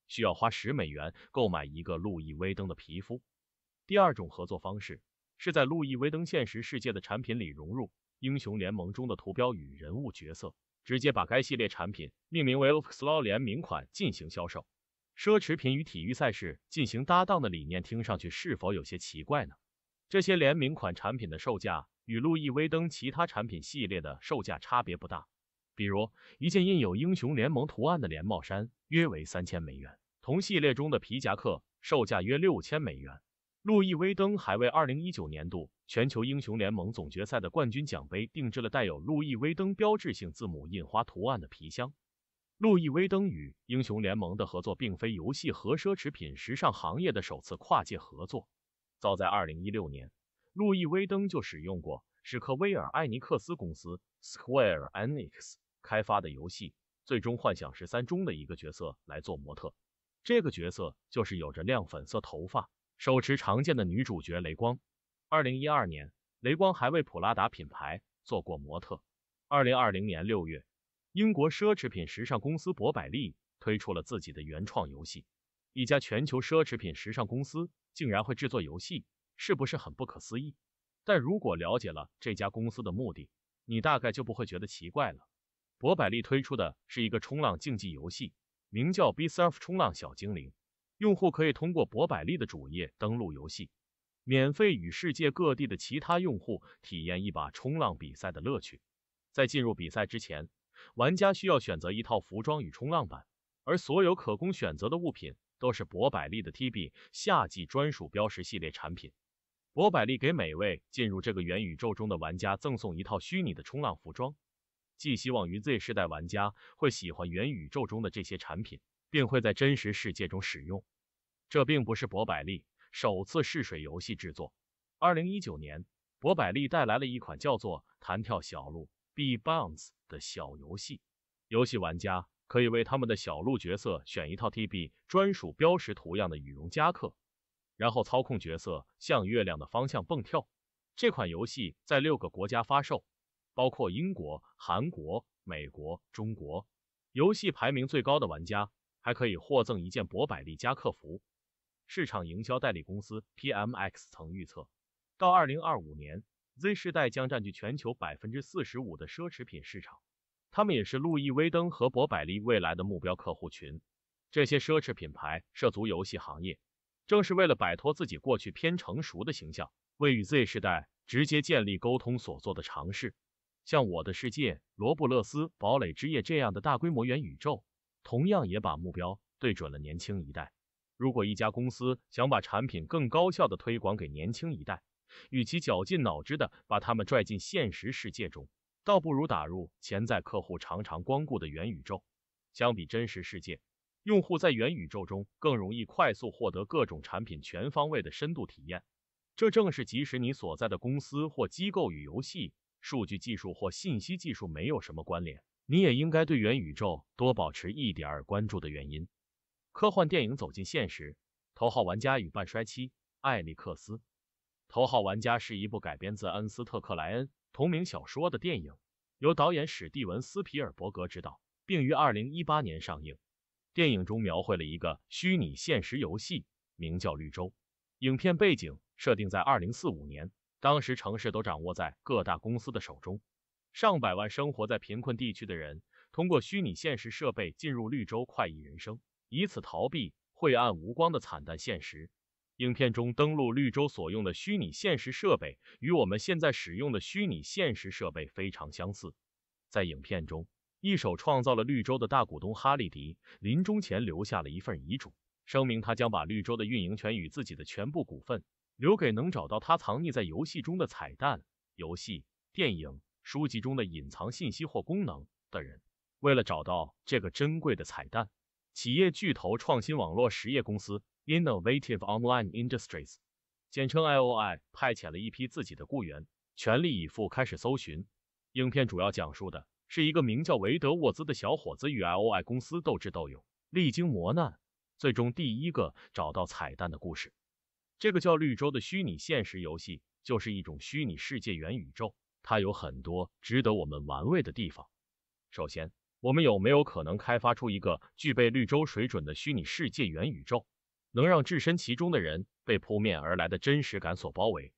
需要花十美元购买一个路易威登的皮肤。第二种合作方式是在路易威登现实世界的产品里融入英雄联盟中的图标与人物角色。直接把该系列产品命名为《o x l 联名款进行销售。奢侈品与体育赛事进行搭档的理念，听上去是否有些奇怪呢？这些联名款产品的售价与路易威登其他产品系列的售价差别不大。比如，一件印有英雄联盟图案的连帽衫约为三千美元，同系列中的皮夹克售价约六千美元。路易威登还为二零一九年度全球英雄联盟总决赛的冠军奖杯定制了带有路易威登标志性字母印花图案的皮箱。路易威登与英雄联盟的合作并非游戏和奢侈品时尚行业的首次跨界合作。早在二零一六年，路易威登就使用过史克威尔艾尼克斯公司 （Square Enix） 开发的游戏《最终幻想十三》中的一个角色来做模特，这个角色就是有着亮粉色头发。手持长剑的女主角雷光，二零一二年，雷光还为普拉达品牌做过模特。二零二零年六月，英国奢侈品时尚公司博柏利推出了自己的原创游戏。一家全球奢侈品时尚公司竟然会制作游戏，是不是很不可思议？但如果了解了这家公司的目的，你大概就不会觉得奇怪了。博柏利推出的是一个冲浪竞技游戏，名叫《Be Surf 冲浪小精灵》。用户可以通过博柏利的主页登录游戏，免费与世界各地的其他用户体验一把冲浪比赛的乐趣。在进入比赛之前，玩家需要选择一套服装与冲浪板，而所有可供选择的物品都是博柏利的 TB 夏季专属标识系列产品。博柏利给每位进入这个元宇宙中的玩家赠送一套虚拟的冲浪服装，寄希望于 Z 世代玩家会喜欢元宇宙中的这些产品。并会在真实世界中使用。这并不是博柏利首次试水游戏制作。二零一九年，博柏利带来了一款叫做《弹跳小鹿》（B Bounce） 的小游戏。游戏玩家可以为他们的小鹿角色选一套 TB 专属标识图样的羽绒夹克，然后操控角色向月亮的方向蹦跳。这款游戏在六个国家发售，包括英国、韩国、美国、中国。游戏排名最高的玩家。还可以获赠一件博百利加客服。市场营销代理公司 PMX 曾预测，到二零二五年，Z 世代将占据全球百分之四十五的奢侈品市场。他们也是路易威登和博百利未来的目标客户群。这些奢侈品牌涉足游戏行业，正是为了摆脱自己过去偏成熟的形象，为与 Z 世代直接建立沟通所做的尝试。像《我的世界》、《罗布勒斯堡垒之夜》这样的大规模元宇宙。同样也把目标对准了年轻一代。如果一家公司想把产品更高效的推广给年轻一代，与其绞尽脑汁的把他们拽进现实世界中，倒不如打入潜在客户常常光顾的元宇宙。相比真实世界，用户在元宇宙中更容易快速获得各种产品全方位的深度体验。这正是即使你所在的公司或机构与游戏、数据技术或信息技术没有什么关联。你也应该对元宇宙多保持一点关注的原因。科幻电影走进现实，头号玩家与半衰期。艾利克斯，《头号玩家》是一部改编自恩斯特克莱恩同名小说的电影，由导演史蒂文斯皮尔伯格执导，并于二零一八年上映。电影中描绘了一个虚拟现实游戏，名叫绿洲。影片背景设定在二零四五年，当时城市都掌握在各大公司的手中。上百万生活在贫困地区的人，通过虚拟现实设备进入绿洲，快意人生，以此逃避晦暗无光的惨淡现实。影片中登陆绿洲所用的虚拟现实设备，与我们现在使用的虚拟现实设备非常相似。在影片中，一手创造了绿洲的大股东哈利迪临终前留下了一份遗嘱，声明他将把绿洲的运营权与自己的全部股份留给能找到他藏匿在游戏中的彩蛋游戏电影。书籍中的隐藏信息或功能的人，为了找到这个珍贵的彩蛋，企业巨头创新网络实业公司 （Innovative Online Industries，简称 I O I） 派遣了一批自己的雇员，全力以赴开始搜寻。影片主要讲述的是一个名叫维德沃兹的小伙子与 I O I 公司斗智斗勇，历经磨难，最终第一个找到彩蛋的故事。这个叫绿洲的虚拟现实游戏，就是一种虚拟世界元宇宙。它有很多值得我们玩味的地方。首先，我们有没有可能开发出一个具备绿洲水准的虚拟世界元宇宙，能让置身其中的人被扑面而来的真实感所包围？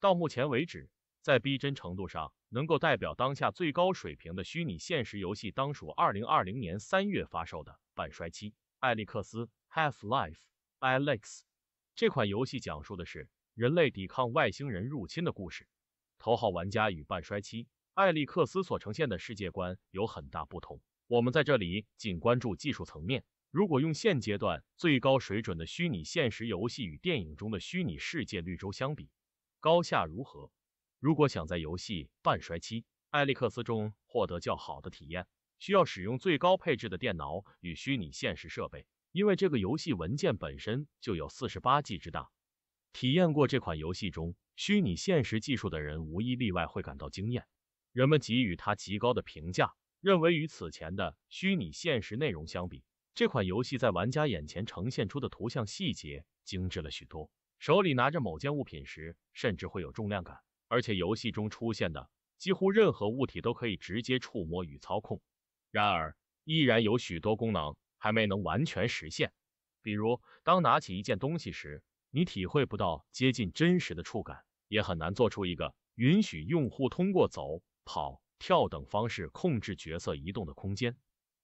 到目前为止，在逼真程度上能够代表当下最高水平的虚拟现实游戏，当属二零二零年三月发售的《半衰期：艾利克斯 Half-Life Alex》这款游戏，讲述的是人类抵抗外星人入侵的故事。头号玩家与半衰期，艾利克斯所呈现的世界观有很大不同。我们在这里仅关注技术层面。如果用现阶段最高水准的虚拟现实游戏与电影中的虚拟世界绿洲相比，高下如何？如果想在游戏半衰期，艾利克斯中获得较好的体验，需要使用最高配置的电脑与虚拟现实设备，因为这个游戏文件本身就有四十八 G 之大。体验过这款游戏中。虚拟现实技术的人无一例外会感到惊艳，人们给予它极高的评价，认为与此前的虚拟现实内容相比，这款游戏在玩家眼前呈现出的图像细节精致了许多。手里拿着某件物品时，甚至会有重量感，而且游戏中出现的几乎任何物体都可以直接触摸与操控。然而，依然有许多功能还没能完全实现，比如当拿起一件东西时，你体会不到接近真实的触感。也很难做出一个允许用户通过走、跑、跳等方式控制角色移动的空间。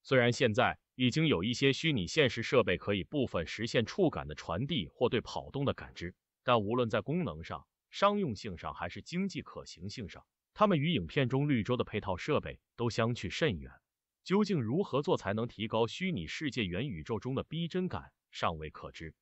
虽然现在已经有一些虚拟现实设备可以部分实现触感的传递或对跑动的感知，但无论在功能上、商用性上还是经济可行性上，它们与影片中绿洲的配套设备都相去甚远。究竟如何做才能提高虚拟世界元宇宙中的逼真感，尚未可知。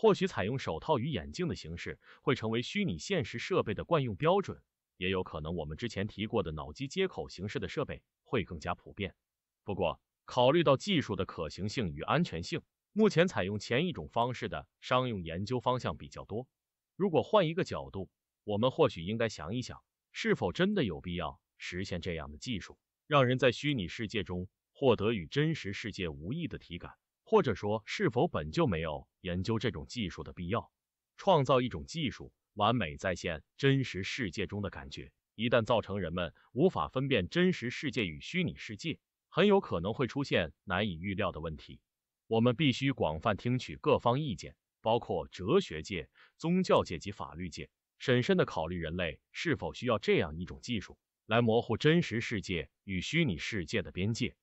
或许采用手套与眼镜的形式会成为虚拟现实设备的惯用标准，也有可能我们之前提过的脑机接口形式的设备会更加普遍。不过，考虑到技术的可行性与安全性，目前采用前一种方式的商用研究方向比较多。如果换一个角度，我们或许应该想一想，是否真的有必要实现这样的技术，让人在虚拟世界中获得与真实世界无异的体感？或者说，是否本就没有研究这种技术的必要？创造一种技术，完美再现真实世界中的感觉，一旦造成人们无法分辨真实世界与虚拟世界，很有可能会出现难以预料的问题。我们必须广泛听取各方意见，包括哲学界、宗教界及法律界，审慎地考虑人类是否需要这样一种技术，来模糊真实世界与虚拟世界的边界。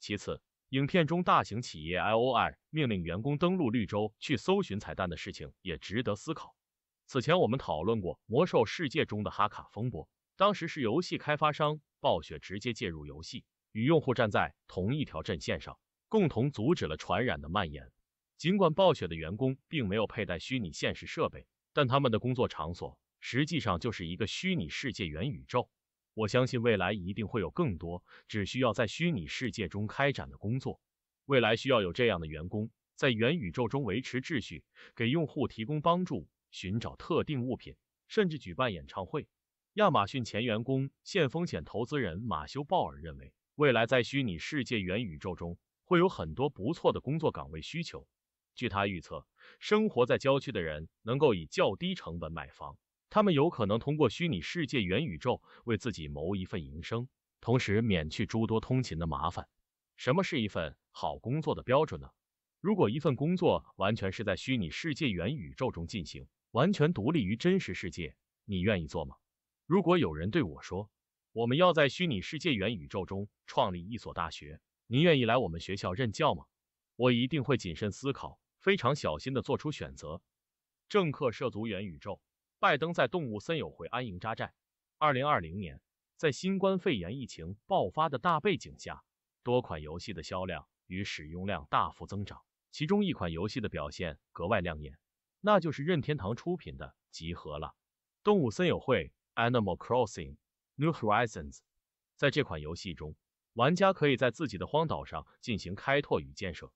其次，影片中大型企业 I O I 命令员工登陆绿洲去搜寻彩蛋的事情也值得思考。此前我们讨论过魔兽世界中的哈卡风波，当时是游戏开发商暴雪直接介入游戏，与用户站在同一条阵线上，共同阻止了传染的蔓延。尽管暴雪的员工并没有佩戴虚拟现实设备，但他们的工作场所实际上就是一个虚拟世界元宇宙。我相信未来一定会有更多只需要在虚拟世界中开展的工作。未来需要有这样的员工，在元宇宙中维持秩序，给用户提供帮助，寻找特定物品，甚至举办演唱会。亚马逊前员工、现风险投资人马修·鲍尔认为，未来在虚拟世界元宇宙中会有很多不错的工作岗位需求。据他预测，生活在郊区的人能够以较低成本买房。他们有可能通过虚拟世界元宇宙为自己谋一份营生，同时免去诸多通勤的麻烦。什么是一份好工作的标准呢？如果一份工作完全是在虚拟世界元宇宙中进行，完全独立于真实世界，你愿意做吗？如果有人对我说，我们要在虚拟世界元宇宙中创立一所大学，您愿意来我们学校任教吗？我一定会谨慎思考，非常小心地做出选择。政客涉足元宇宙。拜登在《动物森友会》安营扎寨。二零二零年，在新冠肺炎疫情爆发的大背景下，多款游戏的销量与使用量大幅增长。其中一款游戏的表现格外亮眼，那就是任天堂出品的《集合了动物森友会》（Animal Crossing: New Horizons）。在这款游戏中，玩家可以在自己的荒岛上进行开拓与建设，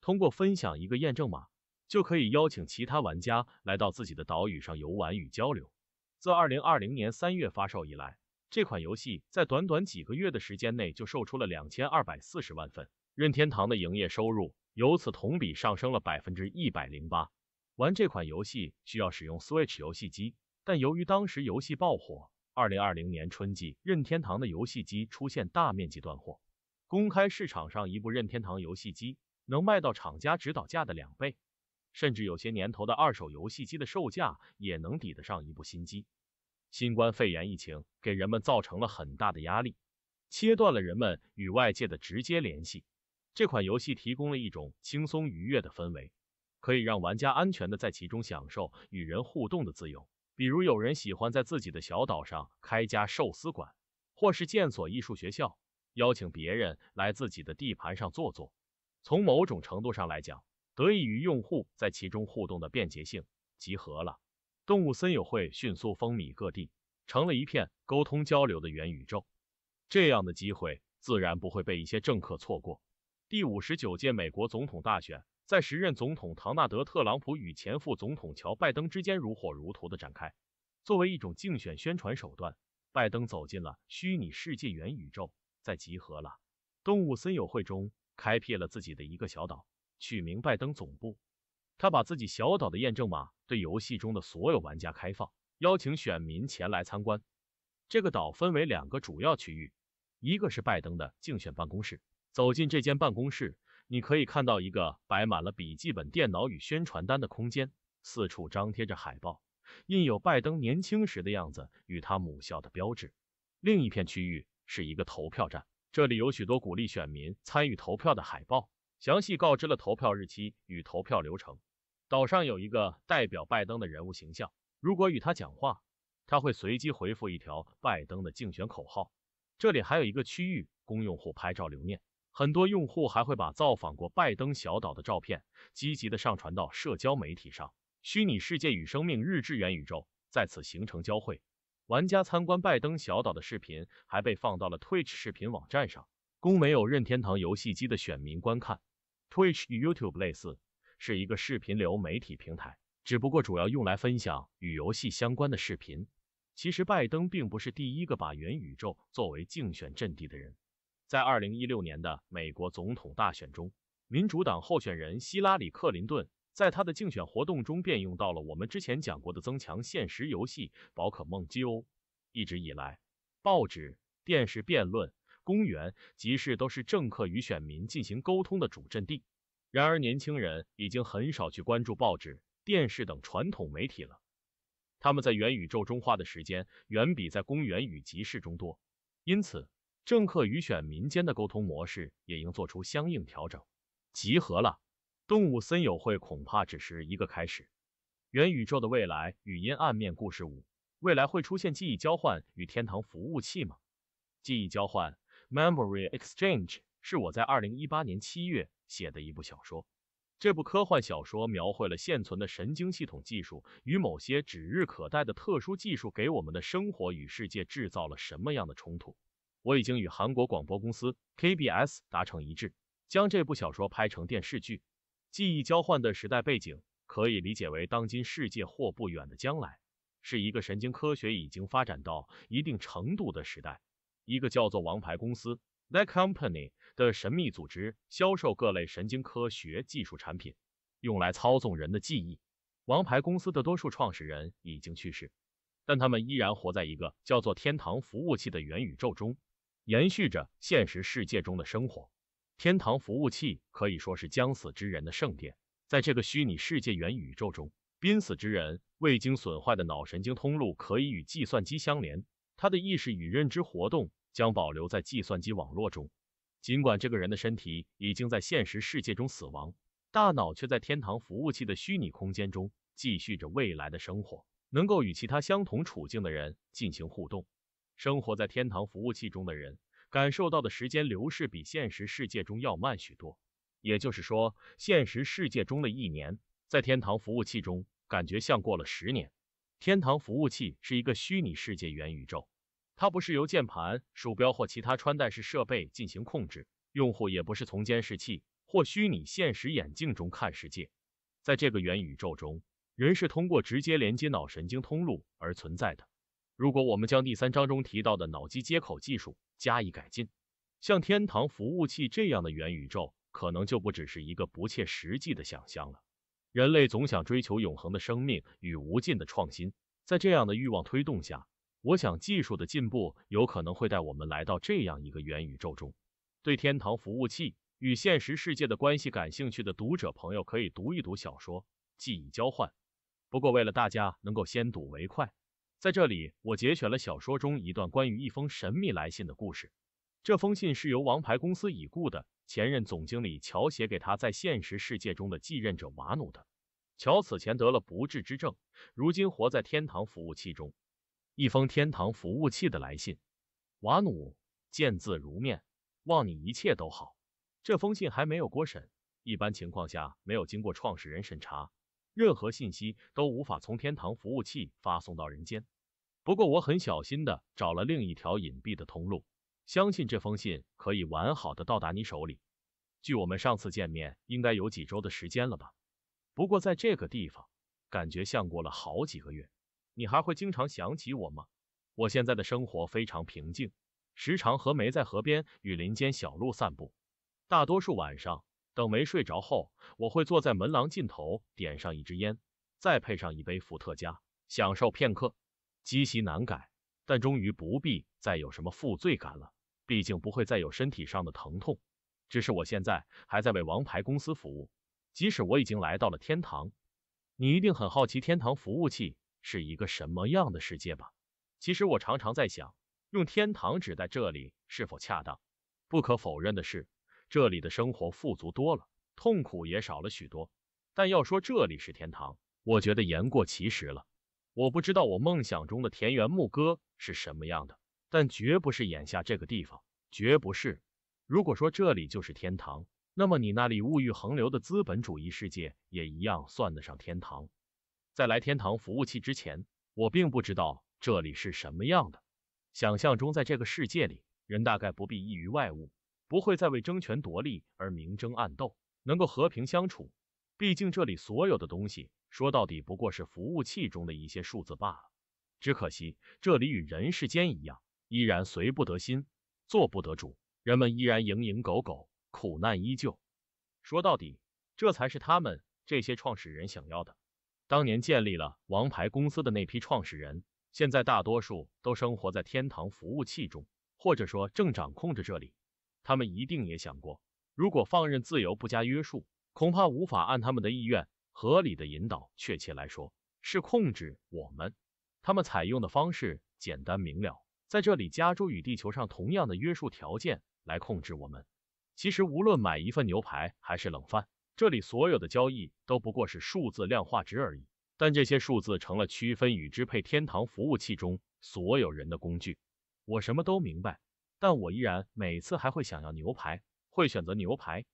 通过分享一个验证码。就可以邀请其他玩家来到自己的岛屿上游玩与交流。自二零二零年三月发售以来，这款游戏在短短几个月的时间内就售出了两千二百四十万份，任天堂的营业收入由此同比上升了百分之一百零八。玩这款游戏需要使用 Switch 游戏机，但由于当时游戏爆火，二零二零年春季任天堂的游戏机出现大面积断货，公开市场上一部任天堂游戏机能卖到厂家指导价的两倍。甚至有些年头的二手游戏机的售价也能抵得上一部新机。新冠肺炎疫情给人们造成了很大的压力，切断了人们与外界的直接联系。这款游戏提供了一种轻松愉悦的氛围，可以让玩家安全的在其中享受与人互动的自由。比如有人喜欢在自己的小岛上开家寿司馆，或是建所艺术学校，邀请别人来自己的地盘上坐坐。从某种程度上来讲，得益于用户在其中互动的便捷性，集合了动物森友会迅速风靡各地，成了一片沟通交流的元宇宙。这样的机会自然不会被一些政客错过。第五十九届美国总统大选在时任总统唐纳德·特朗普与前副总统乔·拜登之间如火如荼的展开。作为一种竞选宣传手段，拜登走进了虚拟世界元宇宙，在集合了动物森友会中开辟了自己的一个小岛。去明拜登总部，他把自己小岛的验证码对游戏中的所有玩家开放，邀请选民前来参观。这个岛分为两个主要区域，一个是拜登的竞选办公室。走进这间办公室，你可以看到一个摆满了笔记本电脑与宣传单的空间，四处张贴着海报，印有拜登年轻时的样子与他母校的标志。另一片区域是一个投票站，这里有许多鼓励选民参与投票的海报。详细告知了投票日期与投票流程。岛上有一个代表拜登的人物形象，如果与他讲话，他会随机回复一条拜登的竞选口号。这里还有一个区域供用户拍照留念，很多用户还会把造访过拜登小岛的照片积极的上传到社交媒体上。虚拟世界与生命日志元宇宙在此形成交汇，玩家参观拜登小岛的视频还被放到了 Twitch 视频网站上，供没有任天堂游戏机的选民观看。Twitch 与 YouTube 类似，是一个视频流媒体平台，只不过主要用来分享与游戏相关的视频。其实，拜登并不是第一个把元宇宙作为竞选阵地的人。在2016年的美国总统大选中，民主党候选人希拉里·克林顿在他的竞选活动中便用到了我们之前讲过的增强现实游戏《宝可梦 GO》。一直以来，报纸、电视辩论。公园、集市都是政客与选民进行沟通的主阵地。然而，年轻人已经很少去关注报纸、电视等传统媒体了。他们在元宇宙中花的时间远比在公园与集市中多，因此，政客与选民间的沟通模式也应做出相应调整。集合了，动物森友会恐怕只是一个开始。元宇宙的未来，语音暗面故事五，未来会出现记忆交换与天堂服务器吗？记忆交换。Memory Exchange 是我在二零一八年七月写的一部小说。这部科幻小说描绘了现存的神经系统技术与某些指日可待的特殊技术给我们的生活与世界制造了什么样的冲突。我已经与韩国广播公司 KBS 达成一致，将这部小说拍成电视剧。记忆交换的时代背景可以理解为当今世界或不远的将来，是一个神经科学已经发展到一定程度的时代。一个叫做“王牌公司 ”（The Company） 的神秘组织，销售各类神经科学技术产品，用来操纵人的记忆。王牌公司的多数创始人已经去世，但他们依然活在一个叫做“天堂服务器”的元宇宙中，延续着现实世界中的生活。天堂服务器可以说是将死之人的圣殿。在这个虚拟世界元宇宙中，濒死之人未经损坏的脑神经通路可以与计算机相连。他的意识与认知活动将保留在计算机网络中，尽管这个人的身体已经在现实世界中死亡，大脑却在天堂服务器的虚拟空间中继续着未来的生活，能够与其他相同处境的人进行互动。生活在天堂服务器中的人，感受到的时间流逝比现实世界中要慢许多，也就是说，现实世界中的一年，在天堂服务器中感觉像过了十年。天堂服务器是一个虚拟世界元宇宙，它不是由键盘、鼠标或其他穿戴式设备进行控制，用户也不是从监视器或虚拟现实眼镜中看世界。在这个元宇宙中，人是通过直接连接脑神经通路而存在的。如果我们将第三章中提到的脑机接口技术加以改进，像天堂服务器这样的元宇宙可能就不只是一个不切实际的想象了。人类总想追求永恒的生命与无尽的创新，在这样的欲望推动下，我想技术的进步有可能会带我们来到这样一个元宇宙中。对天堂服务器与现实世界的关系感兴趣的读者朋友，可以读一读小说《记忆交换》。不过，为了大家能够先睹为快，在这里我节选了小说中一段关于一封神秘来信的故事。这封信是由王牌公司已故的。前任总经理乔写给他在现实世界中的继任者瓦努的。乔此前得了不治之症，如今活在天堂服务器中。一封天堂服务器的来信，瓦努，见字如面，望你一切都好。这封信还没有过审，一般情况下没有经过创始人审查，任何信息都无法从天堂服务器发送到人间。不过我很小心的找了另一条隐蔽的通路。相信这封信可以完好的到达你手里。距我们上次见面应该有几周的时间了吧？不过在这个地方，感觉像过了好几个月。你还会经常想起我吗？我现在的生活非常平静，时常和梅在河边与林间小路散步。大多数晚上，等梅睡着后，我会坐在门廊尽头，点上一支烟，再配上一杯伏特加，享受片刻。积习难改，但终于不必。再有什么负罪感了，毕竟不会再有身体上的疼痛。只是我现在还在为王牌公司服务，即使我已经来到了天堂。你一定很好奇天堂服务器是一个什么样的世界吧？其实我常常在想，用天堂指代这里是否恰当？不可否认的是，这里的生活富足多了，痛苦也少了许多。但要说这里是天堂，我觉得言过其实了。我不知道我梦想中的田园牧歌是什么样的。但绝不是眼下这个地方，绝不是。如果说这里就是天堂，那么你那里物欲横流的资本主义世界也一样算得上天堂。在来天堂服务器之前，我并不知道这里是什么样的，想象中在这个世界里，人大概不必异于外物，不会再为争权夺利而明争暗斗，能够和平相处。毕竟这里所有的东西，说到底不过是服务器中的一些数字罢了。只可惜这里与人世间一样。依然随不得心，做不得主，人们依然蝇营狗苟，苦难依旧。说到底，这才是他们这些创始人想要的。当年建立了王牌公司的那批创始人，现在大多数都生活在天堂服务器中，或者说正掌控着这里。他们一定也想过，如果放任自由不加约束，恐怕无法按他们的意愿合理的引导，确切来说是控制我们。他们采用的方式简单明了。在这里，加注与地球上同样的约束条件来控制我们。其实，无论买一份牛排还是冷饭，这里所有的交易都不过是数字量化值而已。但这些数字成了区分与支配天堂服务器中所有人的工具。我什么都明白，但我依然每次还会想要牛排，会选择牛排。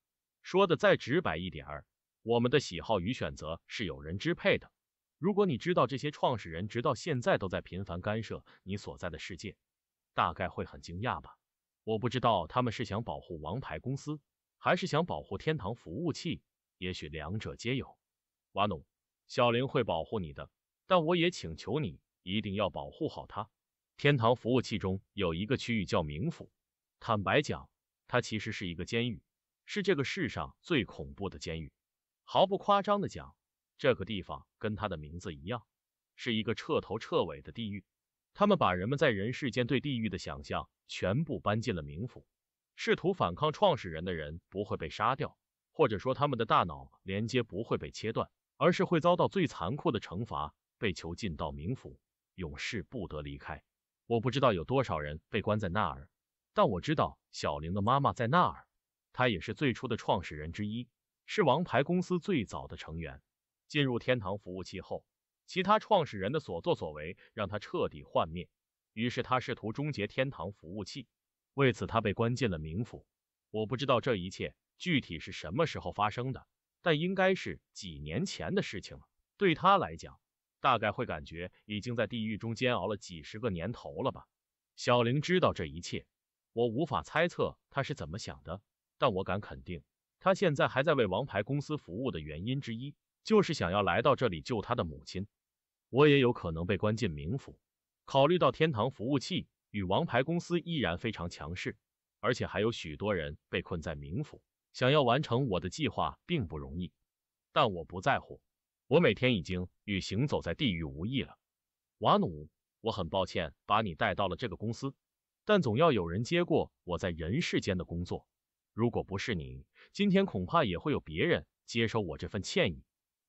说的再直白一点儿，我们的喜好与选择是有人支配的。如果你知道这些创始人直到现在都在频繁干涉你所在的世界。大概会很惊讶吧，我不知道他们是想保护王牌公司，还是想保护天堂服务器，也许两者皆有。瓦努，小林会保护你的，但我也请求你一定要保护好他。天堂服务器中有一个区域叫冥府，坦白讲，它其实是一个监狱，是这个世上最恐怖的监狱。毫不夸张的讲，这个地方跟它的名字一样，是一个彻头彻尾的地狱。他们把人们在人世间对地狱的想象全部搬进了冥府。试图反抗创始人的人不会被杀掉，或者说他们的大脑连接不会被切断，而是会遭到最残酷的惩罚，被囚禁到冥府，永世不得离开。我不知道有多少人被关在那儿，但我知道小玲的妈妈在那儿，她也是最初的创始人之一，是王牌公司最早的成员。进入天堂服务器后。其他创始人的所作所为让他彻底幻灭，于是他试图终结天堂服务器，为此他被关进了冥府。我不知道这一切具体是什么时候发生的，但应该是几年前的事情了。对他来讲，大概会感觉已经在地狱中煎熬了几十个年头了吧。小玲知道这一切，我无法猜测他是怎么想的，但我敢肯定，他现在还在为王牌公司服务的原因之一，就是想要来到这里救他的母亲。我也有可能被关进冥府。考虑到天堂服务器与王牌公司依然非常强势，而且还有许多人被困在冥府，想要完成我的计划并不容易。但我不在乎，我每天已经与行走在地狱无异了。瓦努，我很抱歉把你带到了这个公司，但总要有人接过我在人世间的工作。如果不是你，今天恐怕也会有别人接收我这份歉意。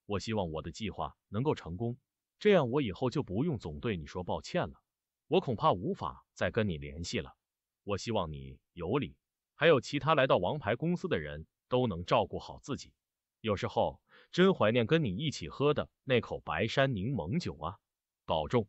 我希望我的计划能够成功。这样，我以后就不用总对你说抱歉了。我恐怕无法再跟你联系了。我希望你有理，还有其他来到王牌公司的人都能照顾好自己。有时候真怀念跟你一起喝的那口白山柠檬酒啊！保重。